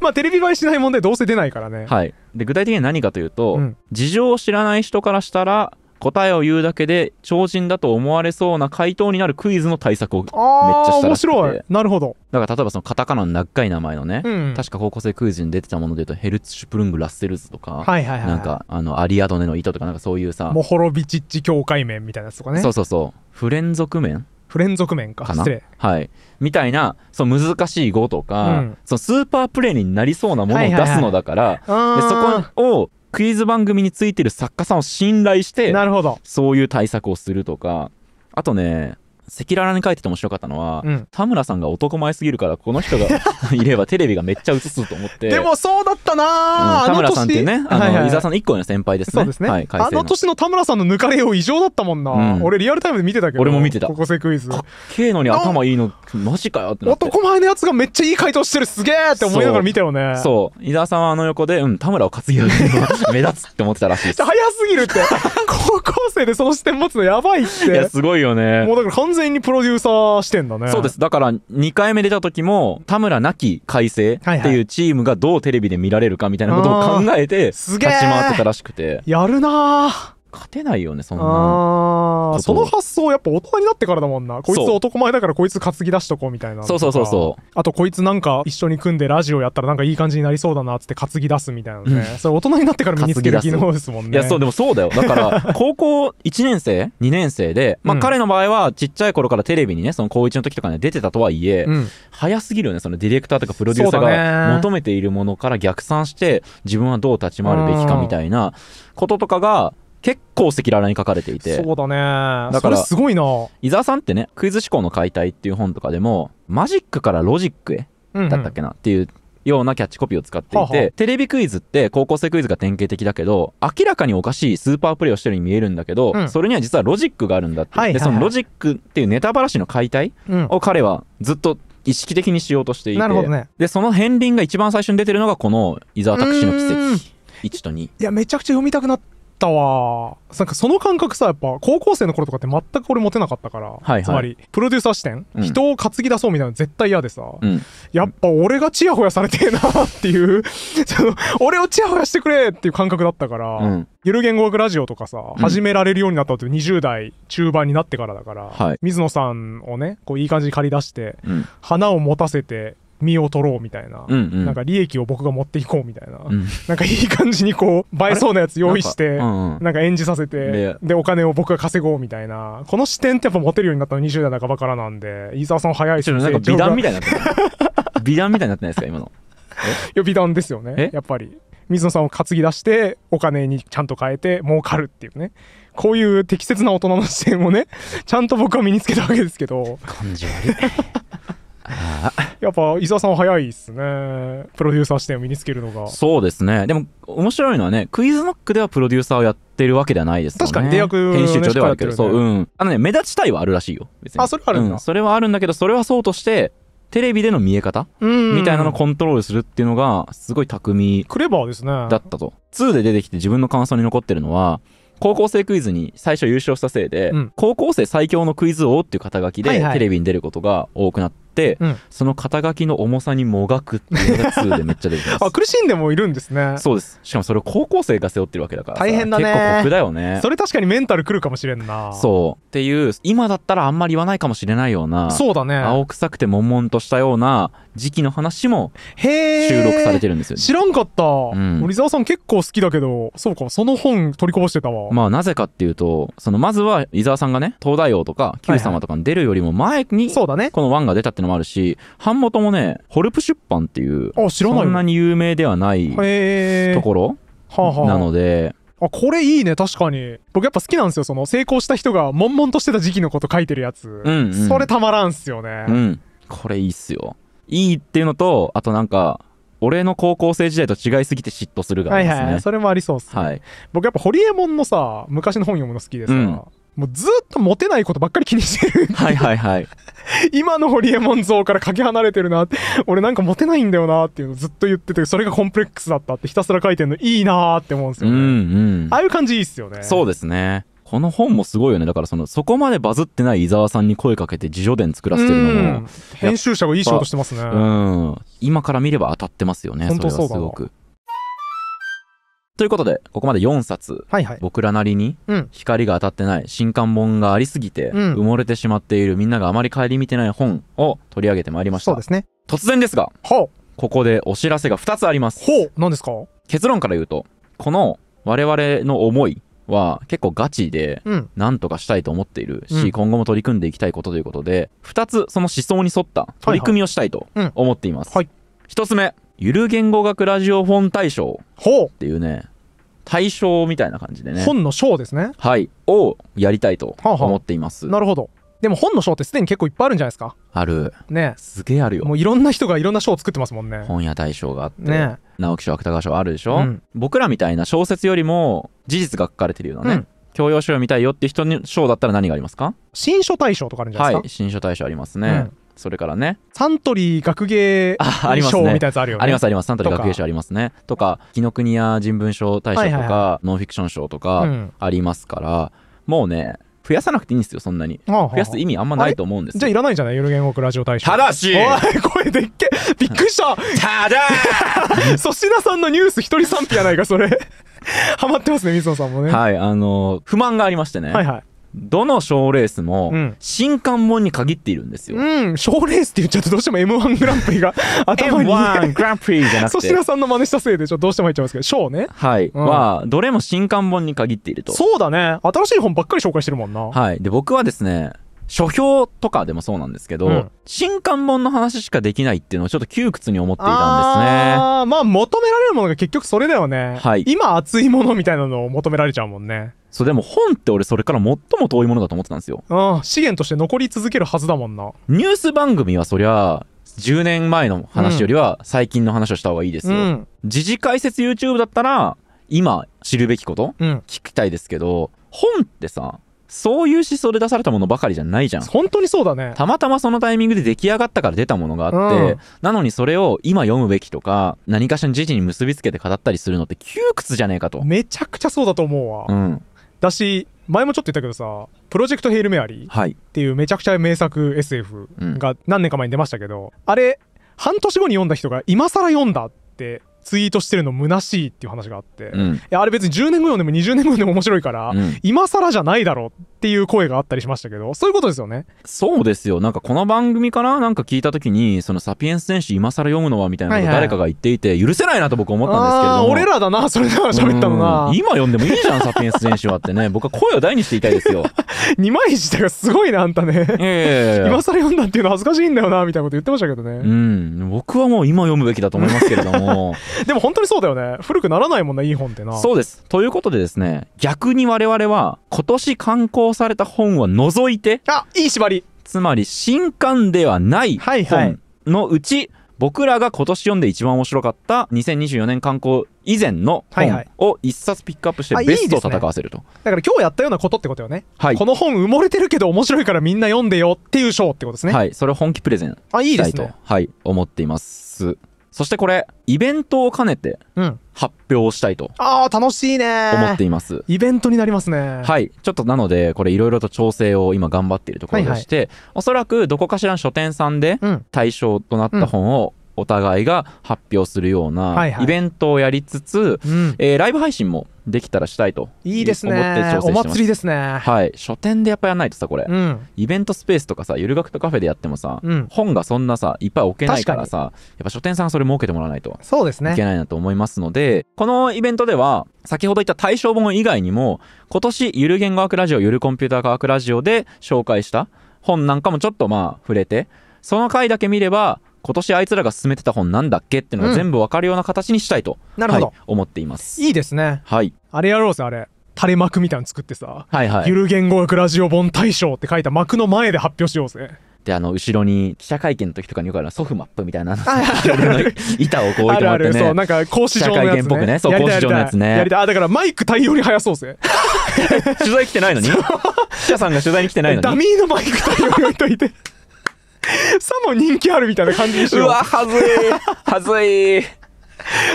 [LAUGHS] まあテレビ映えしない問題どうせ出ないからねはいで具体的に何かというと、うん、事情を知らない人からしたら答えを言うだけで超人だと思われそうな回答になるクイズの対策をめっちゃした面白いなるほどだから例えばそのカタカナの長い名前のね、うん、確か高校生クイズに出てたものでいうとヘルツシュプルング・ラッセルズとか、はいはいはい、なんかあのアリアドネの糸とかなんかそういうさモホロビチッチ境界面みたいなやつとかねそうそうそう不連続面不連続面か失礼はいみたいなその難しい語とか、うん、そのスーパープレーになりそうなものを出すのだから、はいはいはい、でそこをクイズ番組についてる作家さんを信頼してなるほどそういう対策をするとかあとね赤裸々に書いてて面白かったのは、うん、田村さんが男前すぎるからこの人が [LAUGHS] いればテレビがめっちゃ映すと思ってでもそうだったな、うん、田村さんってねあの、はいはい、伊沢さんの1個の先輩ですねそうですね、はい、あの年の田村さんの抜かれよう異常だったもんな、うん、俺リアルタイムで見てたけど俺も見てた高校生クイズかっけえのに頭いいのマジかよって男前のやつがめっちゃいい回答してるすげえって思いながら見たよねそう伊沢さんはあの横で、うん、田村を担ぎ上げるのが目立つって思ってたらしいです [LAUGHS] 早すぎるって [LAUGHS] 高校生でその視点持つのやばいっていやすごいよねもうだから完全全にプロデューサーしてんだねそうですだから2回目出た時も田村なき改正っていうチームがどうテレビで見られるかみたいなことを考えて立ち回ってたらしくて、やるな勝てないよねそんなその発想やっぱ大人になってからだもんなこいつ男前だからこいつ担ぎ出しとこうみたいなそうそうそうそうあとこいつなんか一緒に組んでラジオやったらなんかいい感じになりそうだなっつって担ぎ出すみたいなね、うん、それ大人になってから身につける技能ですもんねいやそうでもそうだよだから高校1年生2年生でまあ彼の場合はちっちゃい頃からテレビにねその高1の時とかね出てたとはいえ、うん、早すぎるよねそのディレクターとかプロデューサーが求めているものから逆算して自分はどう立ち回るべきかみたいなこととかが結構赤裸々に書かれていてそうだねだからすごいな伊沢さんってね「クイズ思考の解体」っていう本とかでもマジックからロジックへだったっけな、っていうようなキャッチコピーを使っていて、テレビクイズって高校生クイズが典型的だけど明らかにおかしいスーパープレイをしてるように見えるんだけど、それには実はロジックがあるんだって、でそのロジックっていうネタばらしの解体を彼はずっと意識的にしようとしていて、ね、でその片鱗が一番最初に出てるのがこの伊沢拓司の奇跡1と2いやめちゃくちゃ読みたくなったったわなんかその感覚さやっぱ高校生の頃とかって全く俺持てなかったから、はいはい、つまりプロデューサー視点、うん、人を担ぎ出そうみたいなの絶対嫌でさ、うん、やっぱ俺がチヤホヤされてえなっていう [LAUGHS] その俺をチヤホヤしてくれっていう感覚だったから、うん、ゆる言語学ラジオとかさ、始められるようになったって20代中盤になってからだから、水野さんをねこういい感じに借り出して、花を持たせて身を取ろうみたいな、うんうん、なんか利益を僕が持っていこうみたいな、うん、なんかいい感じにこう映えそうなやつ用意してなんか,、演じさせてでお金を僕が稼ごうみたいなこの視点ってやっぱ持てるようになったの20代半ばからなんで飯沢さん早いしなんか美談みたいになって美談みたいになってないですか [LAUGHS] 今のいや美談ですよねやっぱり水野さんを担ぎ出してお金にちゃんと変えて儲かるっていうねこういう適切な大人の視点をねちゃんと僕は身につけたわけですけど感じ悪い [LAUGHS] やっぱ伊沢さんは早いっすねプロデューサー視点を身につけるのがそうですねでも面白いのはねクイズノックではプロデューサーをやってるわけではないですもね確かに役、ね、編集長ではあるけど、ね、そううんあのね目立ちたいはあるらしいよ別にあそれはあるんだ、うん、それはあるんだけどそれはそうとしてテレビでの見え方みたいなのをコントロールするっていうのがすごい巧みクレバーですねだったと2で出てきて自分の感想に残ってるのは高校生クイズに最初優勝したせいで、うん、高校生最強のクイズ王っていう肩書きでテレビに出ることが多くなって、、うん、その肩書きの重さにもがくっていうのが2でめっちゃ出てます [LAUGHS] あ苦しんでもいるんですねそうですしかもそれを高校生が背負ってるわけだから大変だね結構酷だよねそれ確かにメンタルくるかもしれんなそうっていう今だったらあんまり言わないかもしれないようなそうだね青臭くて悶々としたような時期の話も収録されてるんですよ、ね、知らんかった、うん、森澤さん結構好きだけどそうかその本取りこぼしてたわまあなぜかっていうとそのまずは伊沢さんがね東大王とか Q 様とかに出るよりも前に、そうだねこの1が出たっていうののもあるし版元もねホルプ出版っていうあ知らないそんなに有名ではないところなので、あこれいいね確かに僕やっぱ好きなんですよその成功した人が悶々としてた時期のこと書いてるやつ、うんうん、それたまらんすよねうんこれいいっすよいいっていうのとあとなんか俺の高校生時代と違いすぎて嫉妬するが、ね、はいはいそれもありそうっす、ね、はい、僕やっぱホリエモンのさ昔の本読むの好きでさ、うん、もうずっとモテないことばっかり気にしてるはいはいはい。[LAUGHS] 今のホリエモン像からかけ離れてるなって、俺なんかモテないんだよなっていうのずっと言ってて、それがコンプレックスだったってひたすら書いてるのいいなって思うんですよね。うんうん。ああいう感じいいっすよね。そうですね。この本もすごいよね。だからその、そこまでバズってない伊沢さんに声かけて自助伝作らせてるのも。編集者がいい仕事してますね。うん。今から見れば当たってますよね。本当そうだすごく。ということで、ここまで4冊、はいはい、僕らなりに、光が当たってない新刊本がありすぎて、埋もれてしまっているみんながあまり顧みてない本を取り上げてまいりました。そうですね。突然ですが、ここでお知らせが2つあります。ほう何ですか結論から言うと、この我々の思いは結構ガチで、何とかしたいと思っているし、うん、今後も取り組んでいきたいことということで、2つその思想に沿った取り組みをしたいと思っています。はいはい、1つ目、ゆる言語学ラジオ本大賞っていうね大賞みたいな感じでね本の賞ですねはいをやりたいと思っています、ははなるほどでも本の賞ってすでに結構いっぱいあるんじゃないですかあるねすげえあるよもういろんな人がいろんな賞を作ってますもんね本屋大賞があって、ね、直木賞芥川賞あるでしょ、うん、僕らみたいな小説よりも事実が書かれてるようなね、うん、教養書を見たいよって人の賞だったら何がありますか新書大賞とかあるんじゃないですかはい新書大賞ありますね、うんそれからねサントリー学芸賞みたいなやつあるよねありますありますサントリー学芸賞ありますねとか紀ノ国屋人文賞大賞とか、ノンフィクション賞とかありますから、もうね増やさなくていいんですよそんなに増やす意味あんまないと思うんですじゃあいらないじゃないゆる言語ラジオ大賞ただしおい声でっけびっくりしたただ [LAUGHS] 粗品さんのニュース一人賛否やないかそれハマってますね水野さんもねはいあの不満がありましてね、はいはい、どの賞レースも新関門に限っているんですよ。うん、賞、うん、レースって言っちゃうとどうしても M1 グランプリが [LAUGHS] 頭に、M1 グランプリじゃなくて。粗品さんの真似したせいでちょっとどうしても入っちゃいますけど、賞ね。はい。うん、は、どれも新関門に限っていると。そうだね。新しい本ばっかり紹介してるもんな。はい。で、僕はですね、書評とかでもそうなんですけど、うん、新刊本の話しかできないっていうのをちょっと窮屈に思っていたんですね。あまあ求められるものが結局それだよね。はい。今熱いものみたいなのを求められちゃうもんね。そうでも本って俺それから最も遠いものだと思ってたんですよああ資源として残り続けるはずだもんなニュース番組はそりゃ10年前の話よりは最近の話をした方がいいですよ、うん、時事解説 YouTube だったら今知るべきこと、聞きたいですけど本ってさそういう思想で出されたものばかりじゃないじゃん本当にそうだねたまたまそのタイミングで出来上がったから出たものがあって、うん、なのにそれを今読むべきとか何かしらの時事に結びつけて語ったりするのって窮屈じゃねえかとめちゃくちゃそうだと思うわうんだし前もちょっと言ったけどさ「プロジェクト・ヘイル・メアリー」っていうめちゃくちゃ名作 SF が何年か前に出ましたけど、うん、あれ半年後に読んだ人が今更読んだってツイートしてるの虚しいっていう話があって、うん、いやあれ別に10年後読んでも20年後でも面白いから、うん、今更じゃないだろうっていう声があったりしましたけど、そういうことですよね。そうですよ。なんかこの番組かななんか聞いた時に、そのサピエンス選手今更読むのはみたいなこと誰かが言っていて、許せないなと僕思ったんですけど俺らだな、それな、喋ったのな。今読んでもいいじゃん、サピエンス選手はってね。[LAUGHS] 僕は声を大にしていたいですよ。2枚舌がすごいな、あんたね。今更読んだっていうの恥ずかしいんだよな、みたいなこと言ってましたけどね。うん。僕はもう今読むべきだと思いますけれども。[LAUGHS] でも本当にそうだよね。古くならないもんな、いい本ってな。そうです。ということでですね、逆に我々は今年観光送された本を除いてあいい縛りつまり新刊ではない本のうち、はいはい僕らが今年読んで一番面白かった2024年刊行以前の本を一冊ピックアップしてベストを戦わせると、はいはいね、だから今日やったようなことってことよね、はい、この本埋もれてるけど面白いからみんな読んでよっていう賞ってことですねはいそれ本気プレゼンあいいですねはい思っていますそしてこれ、イベントを兼ねて、発表したいと、ああ、楽しいね。思っています。イベントになりますね。はい。ちょっとなので、これいろいろと調整を今頑張っているところでして、はいはい、おそらくどこかしらの書店さんで対象となった本をお互いが発表するようなイベントをやりつつ、はいはいえー、ライブ配信もできたらしたいといいですねお祭りですねはい書店でやっぱやらないとさこれ、うん、イベントスペースとかさゆる学とカフェでやってもさ、うん、本がそんなさいっぱい置けないからさやっぱ書店さんそれ設けてもらわないとそうですねいけないなと思いますのでこのイベントでは先ほど言った対象本以外にも今年ゆる言語学ラジオゆるコンピューター科学ラジオで紹介した本なんかもちょっとまあ触れてその回だけ見れば今年あいつらが進めてた本なんだっけっていうのが全部わかるような形にしたいと、うん、なるほど、はい、思っていますいいですねはいあれやろうぜあれ垂れ幕みたいなの作ってさ「はいはい、ゆる言語学ラジオ本大賞」って書いた幕の前で発表しようぜであの後ろに記者会見の時とかによくあるソフマップみたいな [LAUGHS] 板をこう置いてもらってねそうなんか講師場のやつ、ね、会っぽくねそう講師場のやつねやりたいあだからマイク対応に早そうぜ [LAUGHS] 取材来てないのに記者さんが取材に来てないのにダミーのマイク対応に置いといてさも人気あるみたいな感じにしよう。わ、はずい。はずい。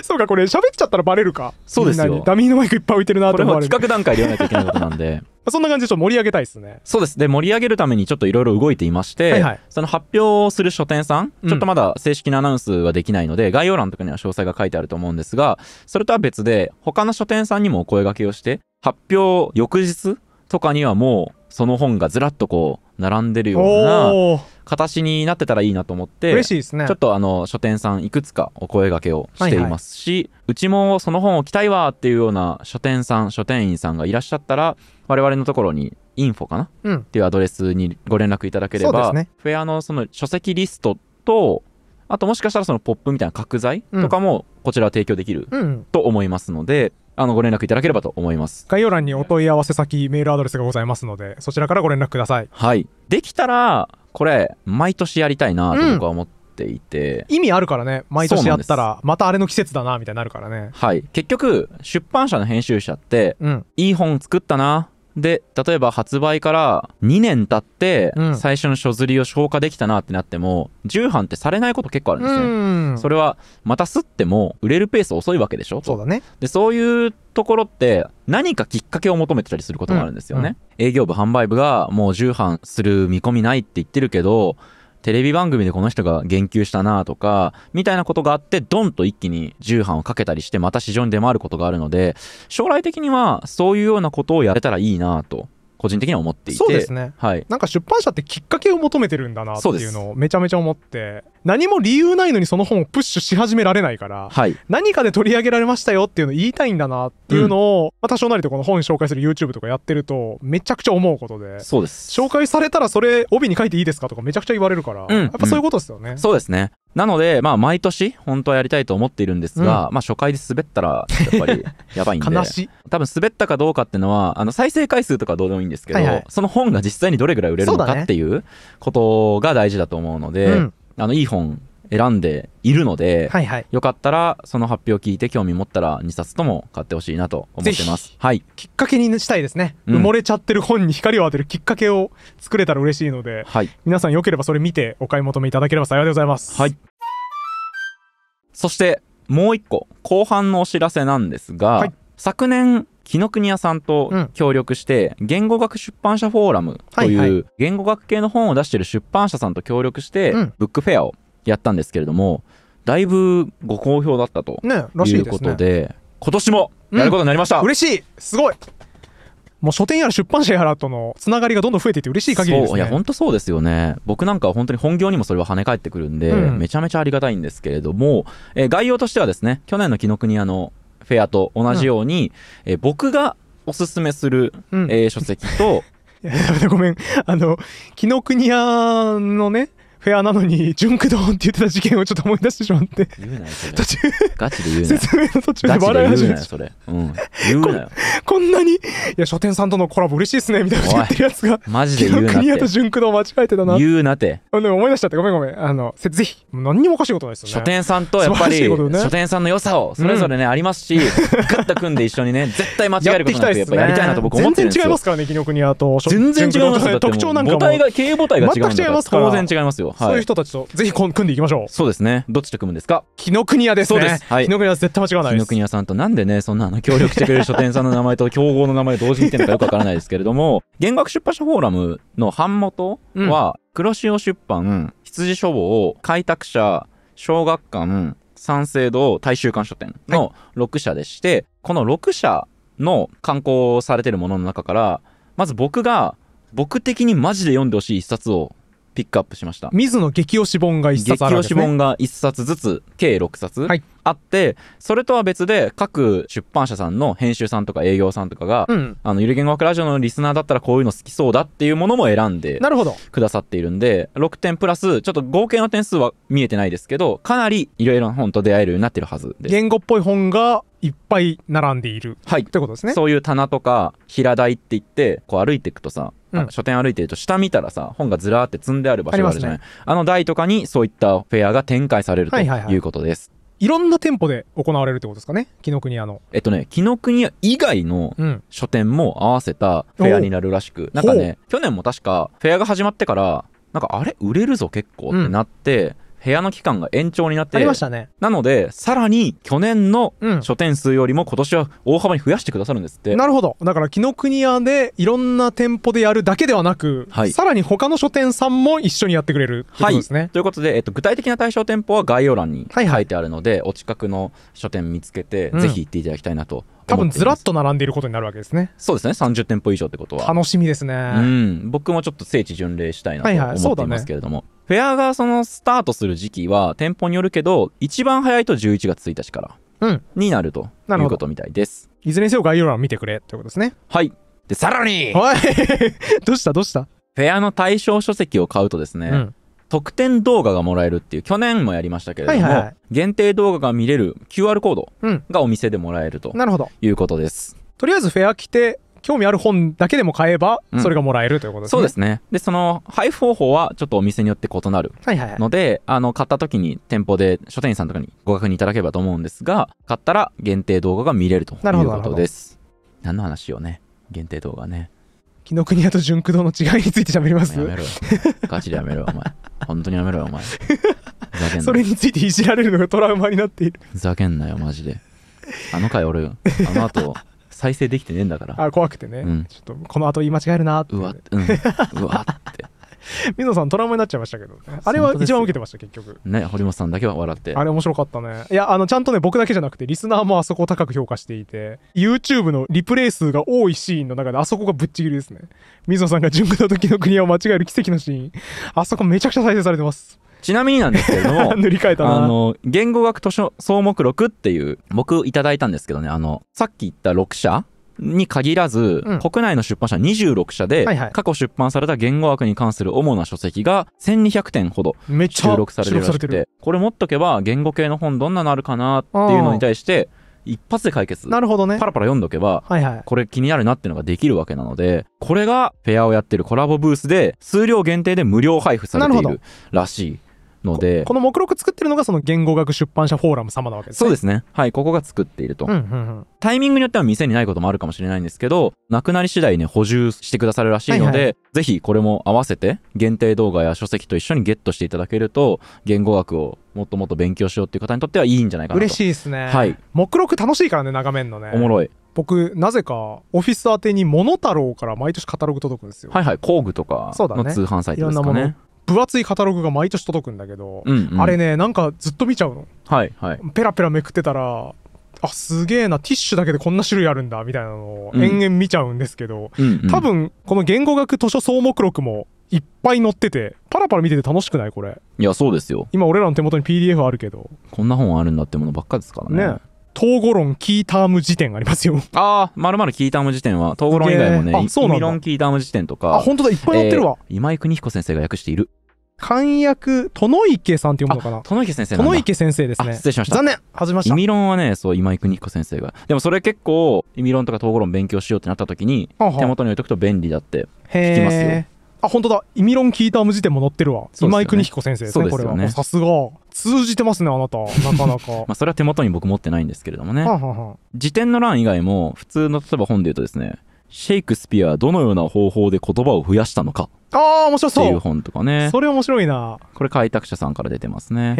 そうか、これ喋っちゃったらバレるか。そうですよ。ダミーのマイクいっぱい置いてるなと思われる。これは企画段階でやらなきゃいけないことなんで。そんな感じでちょっと盛り上げたいですね。そうです。で、盛り上げるためにちょっといろいろ動いていまして、はいはい、その発表する書店さん、ちょっとまだ正式なアナウンスはできないので、概要欄とかには詳細が書いてあると思うんですが、それとは別で、他の書店さんにもお声がけをして、発表翌日とかにはもう、その本がずらっとこう、並んでるような形になってたらいいなと思って嬉しいですねちょっとあの書店さんいくつかお声がけをしていますし、はいはい、うちもその本を着たいわっていうような書店さん書店員さんがいらっしゃったら我々のところにインフォかな、うん、っていうアドレスにご連絡いただければ、ね、フェアのその書籍リストとあともしかしたらそのポップみたいな角材とかもこちらは提供できると思いますので、うんあのご連絡いただければと思います概要欄にお問い合わせ先メールアドレスがございますのでそちらからご連絡くださいはいできたらこれ毎年やりたいなと僕は思っていて、うん、意味あるからね毎年やったらまたあれの季節だなみたいになるからねはい結局出版社の編集者って、うん、いい本作ったなで例えば発売から2年経って最初の書刷りを消化できたなってなっても重版ってされないこと結構あるんですね、それはまた刷っても売れるペース遅いわけでしょそうだねでそういうところって何かきっかけを求めてたりすることもあるんですよね、うんうん、営業部販売部がもう重版する見込みないって言ってるけどテレビ番組でこの人が言及したなとか、みたいなことがあって、ドンと一気に重版をかけたりして、また市場に出回ることがあるので、将来的にはそういうようなことをやれたらいいなと個人的には思っていてそうですね、はい、なんか出版社ってきっかけを求めてるんだなっていうのをめちゃめちゃ思って何も理由ないのにその本をプッシュし始められないから、はい、何かで取り上げられましたよっていうのを言いたいんだなっていうのを、うん、ま多少なりとこの本紹介する YouTube とかやってるとめちゃくちゃ思うことでそうです紹介されたらそれ帯に書いていいですかとかめちゃくちゃ言われるから、うん、やっぱそういうことですよね、うん、そうですねなので、まあ、毎年、本当はやりたいと思っているんですが、うん、まあ、初回で滑ったら、やっぱり、[LAUGHS] やばいんで。悲しい。多分、滑ったかどうかっていうのは、あの、再生回数とかどうでもいいんですけど、はいはい、その本が実際にどれぐらい売れるのかっていうことが大事だと思うので、うん、あの、いい本選んでいるので、はいはい、よかったらその発表を聞いて興味持ったら2冊とも買ってほしいなと思ってます、はい、きっかけにしたいですね、うん、埋もれちゃってる本に光を当てるきっかけを作れたら嬉しいので、はい、皆さんよければそれ見てお買い求めいただければ幸いでございます、はい、そしてもう一個後半のお知らせなんですが、はい、昨年紀ノ国屋さんと協力して、言語学出版社フォーラムという言語学系の本を出している出版社さんと協力して、ブックフェアをやったんですけれどもだいぶご好評だったとねらしいですねいうことで今年もやることになりました、嬉しいすごいもう書店やら出版社やらとのつながりがどんどん増えていって嬉しい限りですねそういや本当そうですよね僕なんかは本当に本業にもそれは跳ね返ってくるんで、うんめちゃめちゃありがたいんですけれども、えー概要としてはですね去年の紀ノ国屋のフェアと同じように、えー僕がおすすめする、うんえー書籍と [LAUGHS] ごめんあの紀ノ国屋のねフェアなのに、ジュンクドって言ってた事件をちょっと思い出してしまって。言うなよ、それ。途中、ガチで言うな説明の途中で笑い始めた。それ。うん。言うなよ。こんなに、いや、書店さんとのコラボ嬉しいっすね、みたいなこと言ってるやつが、マジで言うなって。国屋とジュンクド間違えてたな。言うなって。でも思い出しちゃって、ごめんごめん。あの、ぜひ、何にもおかしいことないですよね。書店さんと、やっぱり、ね、書店さんの良さを、それぞれね、うん、ありますし、グッと組んで一緒にね、絶対間違えることなく、やっぱやりたいなと僕思ってるんですよ。全然違いますからね、紀ノ国屋と。全然違います。特徴なんかも。母体が、経営母体が違うんだから。全然違いますよ。ど、そういう人たちとぜひ組んでいきましょうそうですねどっちと組むんですか紀ノ国屋です、ね、そうです、はい、紀ノ国屋絶対間違わない紀ノ国屋さんとなんでねそんなあの協力してくれる書店さんの名前と競合の名前同時に言ってるのかよくわからないですけれども [LAUGHS] 原学出版社フォーラムの版元は、うん、黒潮出版羊書房開拓者小学館三省堂大衆館書店の6社でして、はい、この6社の刊行されてるものの中からまず僕が僕的にマジで読んでほしい一冊をピックアップしました水野激推し本が1冊あるんです、ね、激推し本が1冊ずつ計6冊あって、はい、それとは別で各出版社さんの編集さんとか営業さんとかが、うん、あのゆる言語学ラジオのリスナーだったらこういうの好きそうだっていうものも選んでくださっているんで6点プラスちょっと合計の点数は見えてないですけどかなりいろいろな本と出会えるようになってるはずです言語っぽい本がいっぱい並んでいる、はい、ってことですねそういう棚とか平台って言ってこう歩いていくとさうん、書店歩いてると下見たらさ本がずらーって積んである場所があるじゃないあ,、ね、あの台とかにそういったフェアが展開されるということです、はいはいはいいろんな店舗で行われるってことですかね紀ノ国屋の。えっとね、紀ノ国屋以外の書店も合わせたフェアになるらしく、うん、なんかね、去年も確かフェアが始まってから、なんかあれ売れるぞ結構ってなって、部屋の期間が延長になってありましたねなのでさらに去年の書店数よりも今年は大幅に増やしてくださるんですって、うん、なるほどだから紀ノ国屋でいろんな店舗でやるだけではなく、はい、さらに他の書店さんも一緒にやってくれるいうことですね、はい、ということで、えっと、具体的な対象店舗は概要欄に書いてあるので、はいはい、お近くの書店見つけて、うん、ぜひ行っていただきたいなと多分ずらっと並んでいることになるわけですねそうですね30店舗以上ってことは楽しみですねうん僕もちょっと聖地巡礼したいなと思っていますけれども、はいはいフェアがそのスタートする時期は店舗によるけど、一番早いと11月1日から。うん。になるということみたいです。いずれにせよ概要欄を見てくれということですね。はい。で、さらにおい [LAUGHS] どうしたどうしたフェアの対象書籍を買うとですね、うん、特典動画がもらえるっていう、去年もやりましたけれども、はいはい、限定動画が見れる QR コードがお店でもらえると、なるほどいうことです。とりあえずフェア来て、興味ある本だけでも買えば、それがもらえるということですね、そうですね。で、その配布方法はちょっとお店によって異なるはいはいので、あの、買った時に店舗で書店員さんとかにご確認いただければと思うんですが、買ったら限定動画が見れるということです。何の話をね、限定動画ね。紀ノ国屋と純駆動の違いについて喋りますやめろよ。ガチでやめろよ、お前。本当にやめろよ、お前。ざけんなそれについていじられるのがトラウマになっている。ふざけんなよ、マジで。あの回俺、あの後、再生できてねえんだからあ怖くてね、うん、ちょっとこの後言い間違えるなってうわ,、うん、うわって [LAUGHS] 水野さんトラウマになっちゃいましたけど、ね、あれは一番受けてました結局ね堀本さんだけは笑ってあれ面白かったねいやあのちゃんとね僕だけじゃなくてリスナーもあそこを高く評価していて YouTube のリプレイ数が多いシーンの中であそこがぶっちぎりですね水野さんが純備の時の国を間違える奇跡のシーンあそこめちゃくちゃ再生されてますちなみになんですけれども [LAUGHS] 塗り替えたあの言語学図書総目録っていう僕いただいたんですけどねあのさっき言った6社に限らず、うん、国内の出版社26社で、はいはい、過去出版された言語学に関する主な書籍が1200点ほど収録されてるらしくてこれ持っとけば言語系の本どんなのあるかなっていうのに対して一発で解決なるほどねパラパラ読んどけば、はいはい、これ気になるなっていうのができるわけなのでこれがフェアをやってるコラボブースで数量限定で無料配布されているらしいのでこの目録作ってるのがその言語学出版社フォーラム様なわけですねそうですねはいここが作っていると、うんうんうん、タイミングによっては店にないこともあるかもしれないんですけどなくなり次第ね補充してくださるらしいので、はいはい、ぜひこれも合わせて限定動画や書籍と一緒にゲットしていただけると言語学をもっともっと勉強しようっていう方にとってはいいんじゃないかなと嬉しいですねはい目録楽しいからね眺めんのねおもろい僕なぜかオフィス宛てに「モノタロウ」から毎年カタログ届くんですよはいはい工具とかの通販サイトですかねねいろんなもの分厚いカタログが毎年届くんだけど、うんうん、あれねなんかずっと見ちゃうの、はいはい、ペラペラめくってたらあすげえなティッシュだけでこんな種類あるんだみたいなのを延々見ちゃうんですけど、うんうん、多分この言語学図書総目録もいっぱい載っててパラパラ見てて楽しくないこれいやそうですよ今俺らの手元に PDF あるけどこんな本あるんだってものばっかですからねね統合論キーターム辞典ありますよ。[LAUGHS] ああ、まるまるキーターム辞典は、統合論以外もね、そうなロンキーターム辞典とか。あ、本当だ、いっぱい載ってるわ。えー、今井邦彦先生が訳している。漢訳、殿池さんって読むのかな殿池先生殿池先生ですね。失礼しました。残念はめました。ミロンはね、そう、今井邦彦先生が。でもそれ結構、ミロンとか統合論勉強しようってなった時に、手元に置いとくと便利だって聞きますよ。あ本当だ「イミロンキーターム辞典」も載ってるわ、ね、今井邦彦先生ですね、ね、これはさすが通じてますねあなたなかなか [LAUGHS] まあそれは手元に僕持ってないんですけれどもね、はあはあ、辞典の欄以外も普通の例えば本で言うとですねシェイクスピアはどのような方法で言葉を増やしたのかああ面白そうっていう本とかねそれ面白いなこれ開拓者さんから出てますねへ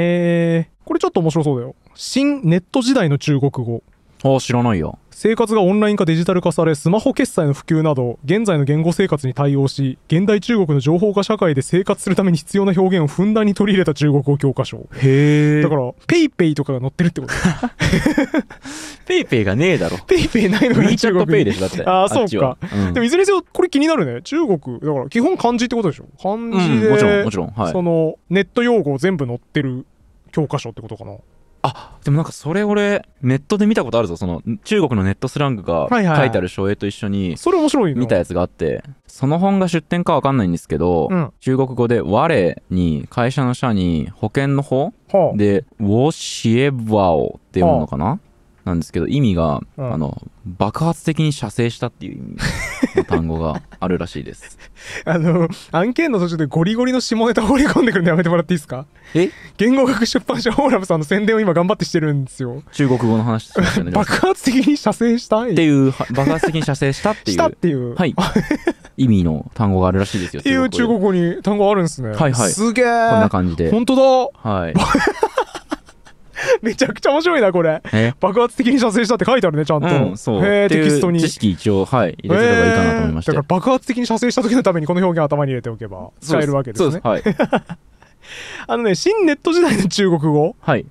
えこれちょっと面白そうだよ新ネット時代の中国語ああ知らないよ生活がオンライン化デジタル化されスマホ決済の普及など現在の言語生活に対応し現代中国の情報化社会で生活するために必要な表現をふんだんに取り入れた中国語教科書へえだからペイペイとかが載ってるってこと [LAUGHS] ペイペイがねえだろペイペイないのにが中国ペイでしょだってああそうか、うん、でもいずれにせよこれ気になるね中国だから基本漢字ってことでしょ漢字で、うん、もちろんもちろん、はい、そのネット用語全部載ってる教科書ってことかなあでもなんかそれ俺ネットで見たことあるぞその中国のネットスラングが書いてある書影と一緒にそれ面白い見たやつがあってその本が出典かわかんないんですけど、うん、中国語で「我」に会社の社に保険の方、はあ、で「教えシエバオ」って読むのかな、はあなんですけど意味が、うん、あの爆発的に射精したっていう意味の単語があるらしいです [LAUGHS] あの案件の途中でゴリゴリの下ネタ放り込んでくるのやめてもらっていいですかえ言語学出版社オーラムさんの宣伝を今頑張ってしてるんですよ中国語の話ししね爆発的に射精したっていう爆発的に射精したっていうしたっていうはい意味の単語があるらしいですよっていう中国語に単語あるんですねはいはいすげえこんな感じで本当だはい [LAUGHS] [LAUGHS] めちゃくちゃ面白いなこれ爆発的に射精したって書いてあるねちゃんと、うん、そうテキストに知識一応はい入れてたいいかなと思いましただから爆発的に射精した時のためにこの表現を頭に入れておけば使えるわけですねはい [LAUGHS] あのね新ネット時代の中国語は、はい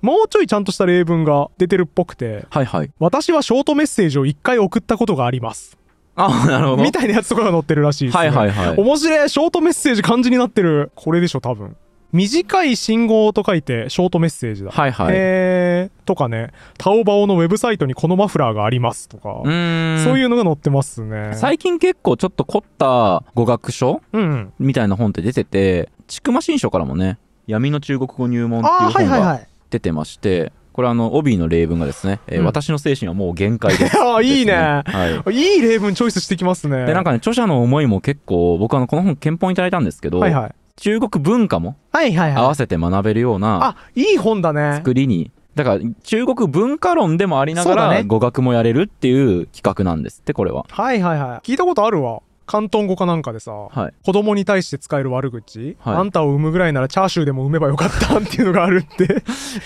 もうちょいちゃんとした例文が出てるっぽくて、はいはい、私はショートメッセージを1回送ったことがあります。あなるほどみたいなやつとかが載ってるらしいです、ね、はいはいはい面白いショートメッセージ漢字になってるこれでしょ多分短い信号と書いてショートメッセージだ、はいはい、えー、とかねタオバオのウェブサイトにこのマフラーがありますとかそういうのが載ってますね最近結構ちょっと凝った語学書、うんみたいな本って出ててちくま新書からもね「闇の中国語入門」っていう本が出てまして、はいはいはいこれあの帯の例文がですね、えー、うん、私の精神はもう限界です [LAUGHS] あいいね、はい、いい例文チョイスしてきますねでなんかね著者の思いも結構僕あのこの本憲法いただいたんですけど、はいはい、中国文化も合わせて学べるような、はい、あいい本だね作りにだから中国文化論でもありながら、語学もやれるっていう企画なんですってこれははいはいはい聞いたことあるわ広東語かなんかでさ、はい、子供に対して使える悪口、はい、あんたを産むぐらいならチャーシューでも産めばよかったっていうのがあるって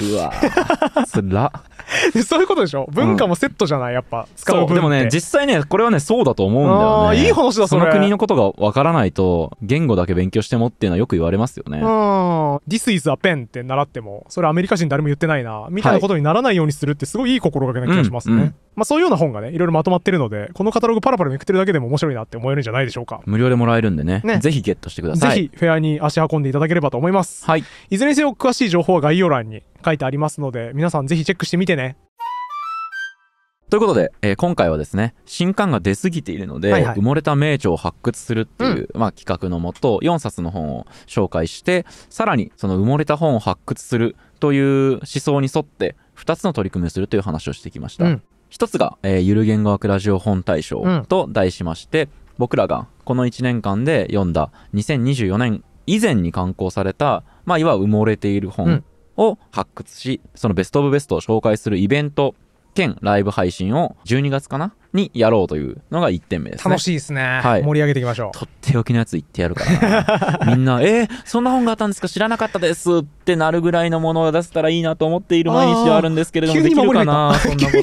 うわつらそういうことでしょ文化もセットじゃない、やっぱ使うそうでもね実際ねこれはねそうだと思うんだよねいい話だその国のことがわからないと言語だけ勉強してもっていうのはよく言われますよねうん This is a pen って習ってもそれアメリカ人誰も言ってないなみたいなことにならないようにするってすごいいい心がけな気がしますね、はいうんうんまあ、そういうような本がね、いろいろまとまってるので、このカタログパラパラめくってるだけでも面白いなって思えるんじゃないでしょうか。無料でもらえるんでね、ねぜひゲットしてください。ぜひ、フェアに足運んでいただければと思います。はい。いずれにせよ、詳しい情報は概要欄に書いてありますので皆さんぜひチェックしてみてねということで、えー、今回はですね新刊が出過ぎているので、はいはい、埋もれた名著を発掘するっていう、うん、まあ、企画のもと4冊の本を紹介してさらにその埋もれた本を発掘するという思想に沿って2つの取り組みをするという話をしてきました、うん、1つが、えー「ゆる言語学ラジオ本大賞」と題しまして、うん、僕らがこの1年間で読んだ2024年以前に刊行された、まあ、いわゆる埋もれている本を発掘し、そのベストオブベストを紹介するイベント兼ライブ配信を12月かなにやろうというのが1点目です、ね、楽しいですね、はい、盛り上げていきましょうとっておきのやつ言ってやるから [LAUGHS] みんな「えー、そんな本があったんですか知らなかったです」ってなるぐらいのものを出せたらいいなと思っている毎日はあるんですけれどもできるかなそんなこと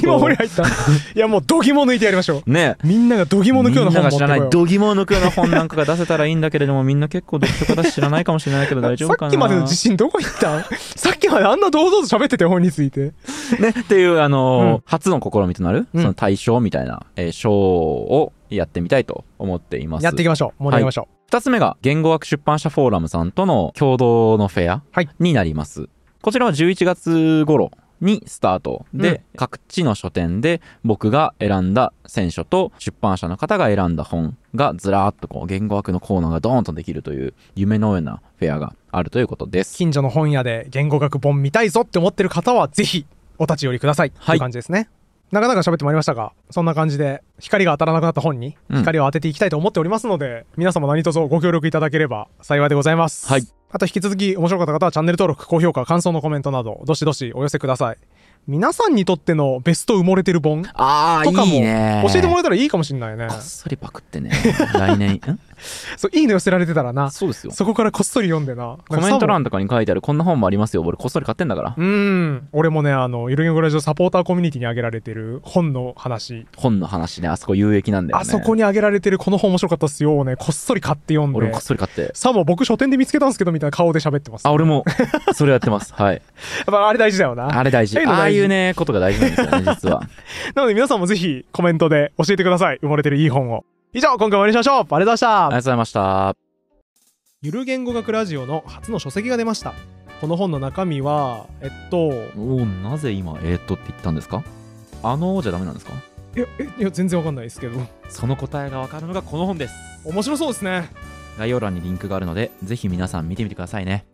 [LAUGHS] いやもうぎも抜いてやりましょうねみんながぎも抜くような本みんなが知らない抜くような本なんかが出せたらいいんだけれどもみんな結構独特だし知らないかもしれないけど大丈夫かなさっきまでの自信どこ行ったさっきまであんな堂々と喋ってて本についてね、っていう、あのーうん、初の試みとなる、その対象みたいな、えー、賞をやってみたいと思っています。やっていきましょう。盛り行きましょう。はい、2つ目が、言語学出版社フォーラムさんとの共同のフェアになります。はい、こちらは11月頃にスタートで、うん、各地の書店で僕が選んだ選書と出版社の方が選んだ本がずらーっとこう言語学のコーナーがドーンとできるという夢のようなフェアがあるということです近所の本屋で言語学本見たいぞって思ってる方はぜひお立ち寄りくださいという感じですね、はい、なかなか喋ってまいりましたがそんな感じで光が当たらなくなった本に光を当てていきたいと思っておりますので、うん、皆様何卒ご協力いただければ幸いでございます、はい、あと引き続き面白かった方はチャンネル登録高評価感想のコメントなどどしどしお寄せください皆さんにとってのベスト埋もれてる本とかも教えてもらえたらいいかもしれないねこっそりパクってね来年 [LAUGHS] そう、いいの寄せられてたらな。そうですよ。そこからこっそり読んでな。コメント欄とかに書いてある、こんな本もありますよ。俺、こっそり買ってんだから。うん。俺もね、あの、ゆる言語ラジオサポーターコミュニティにあげられてる本の話。本の話ね、あそこ有益なんだよ、ね、あそこにあげられてる、この本面白かったっすよ。をね、こっそり買って読んで。俺もこっそり買って。さも僕書店で見つけたんですけど、みたいな顔で喋ってます、ね、あ、俺も、それやってます。はい。[LAUGHS] やっぱあれ大事だよな。あれ大事。ああいうね、ことが大事なんですよね、実は。[LAUGHS] なので皆さんもぜひコメントで教えてください。生まれてるいい本を。以上、今回終わりにしましょうありがとうございましたありがとうございましたゆる言語学ラジオの初の書籍が出ました。この本の中身は、えっと。おなぜ今、えー、っとって言ったんですかあのじゃダメなんですかいや、いや、全然わかんないですけど。その答えがわかるのがこの本です。面白そうですね。概要欄にリンクがあるので、ぜひ皆さん見てみてくださいね。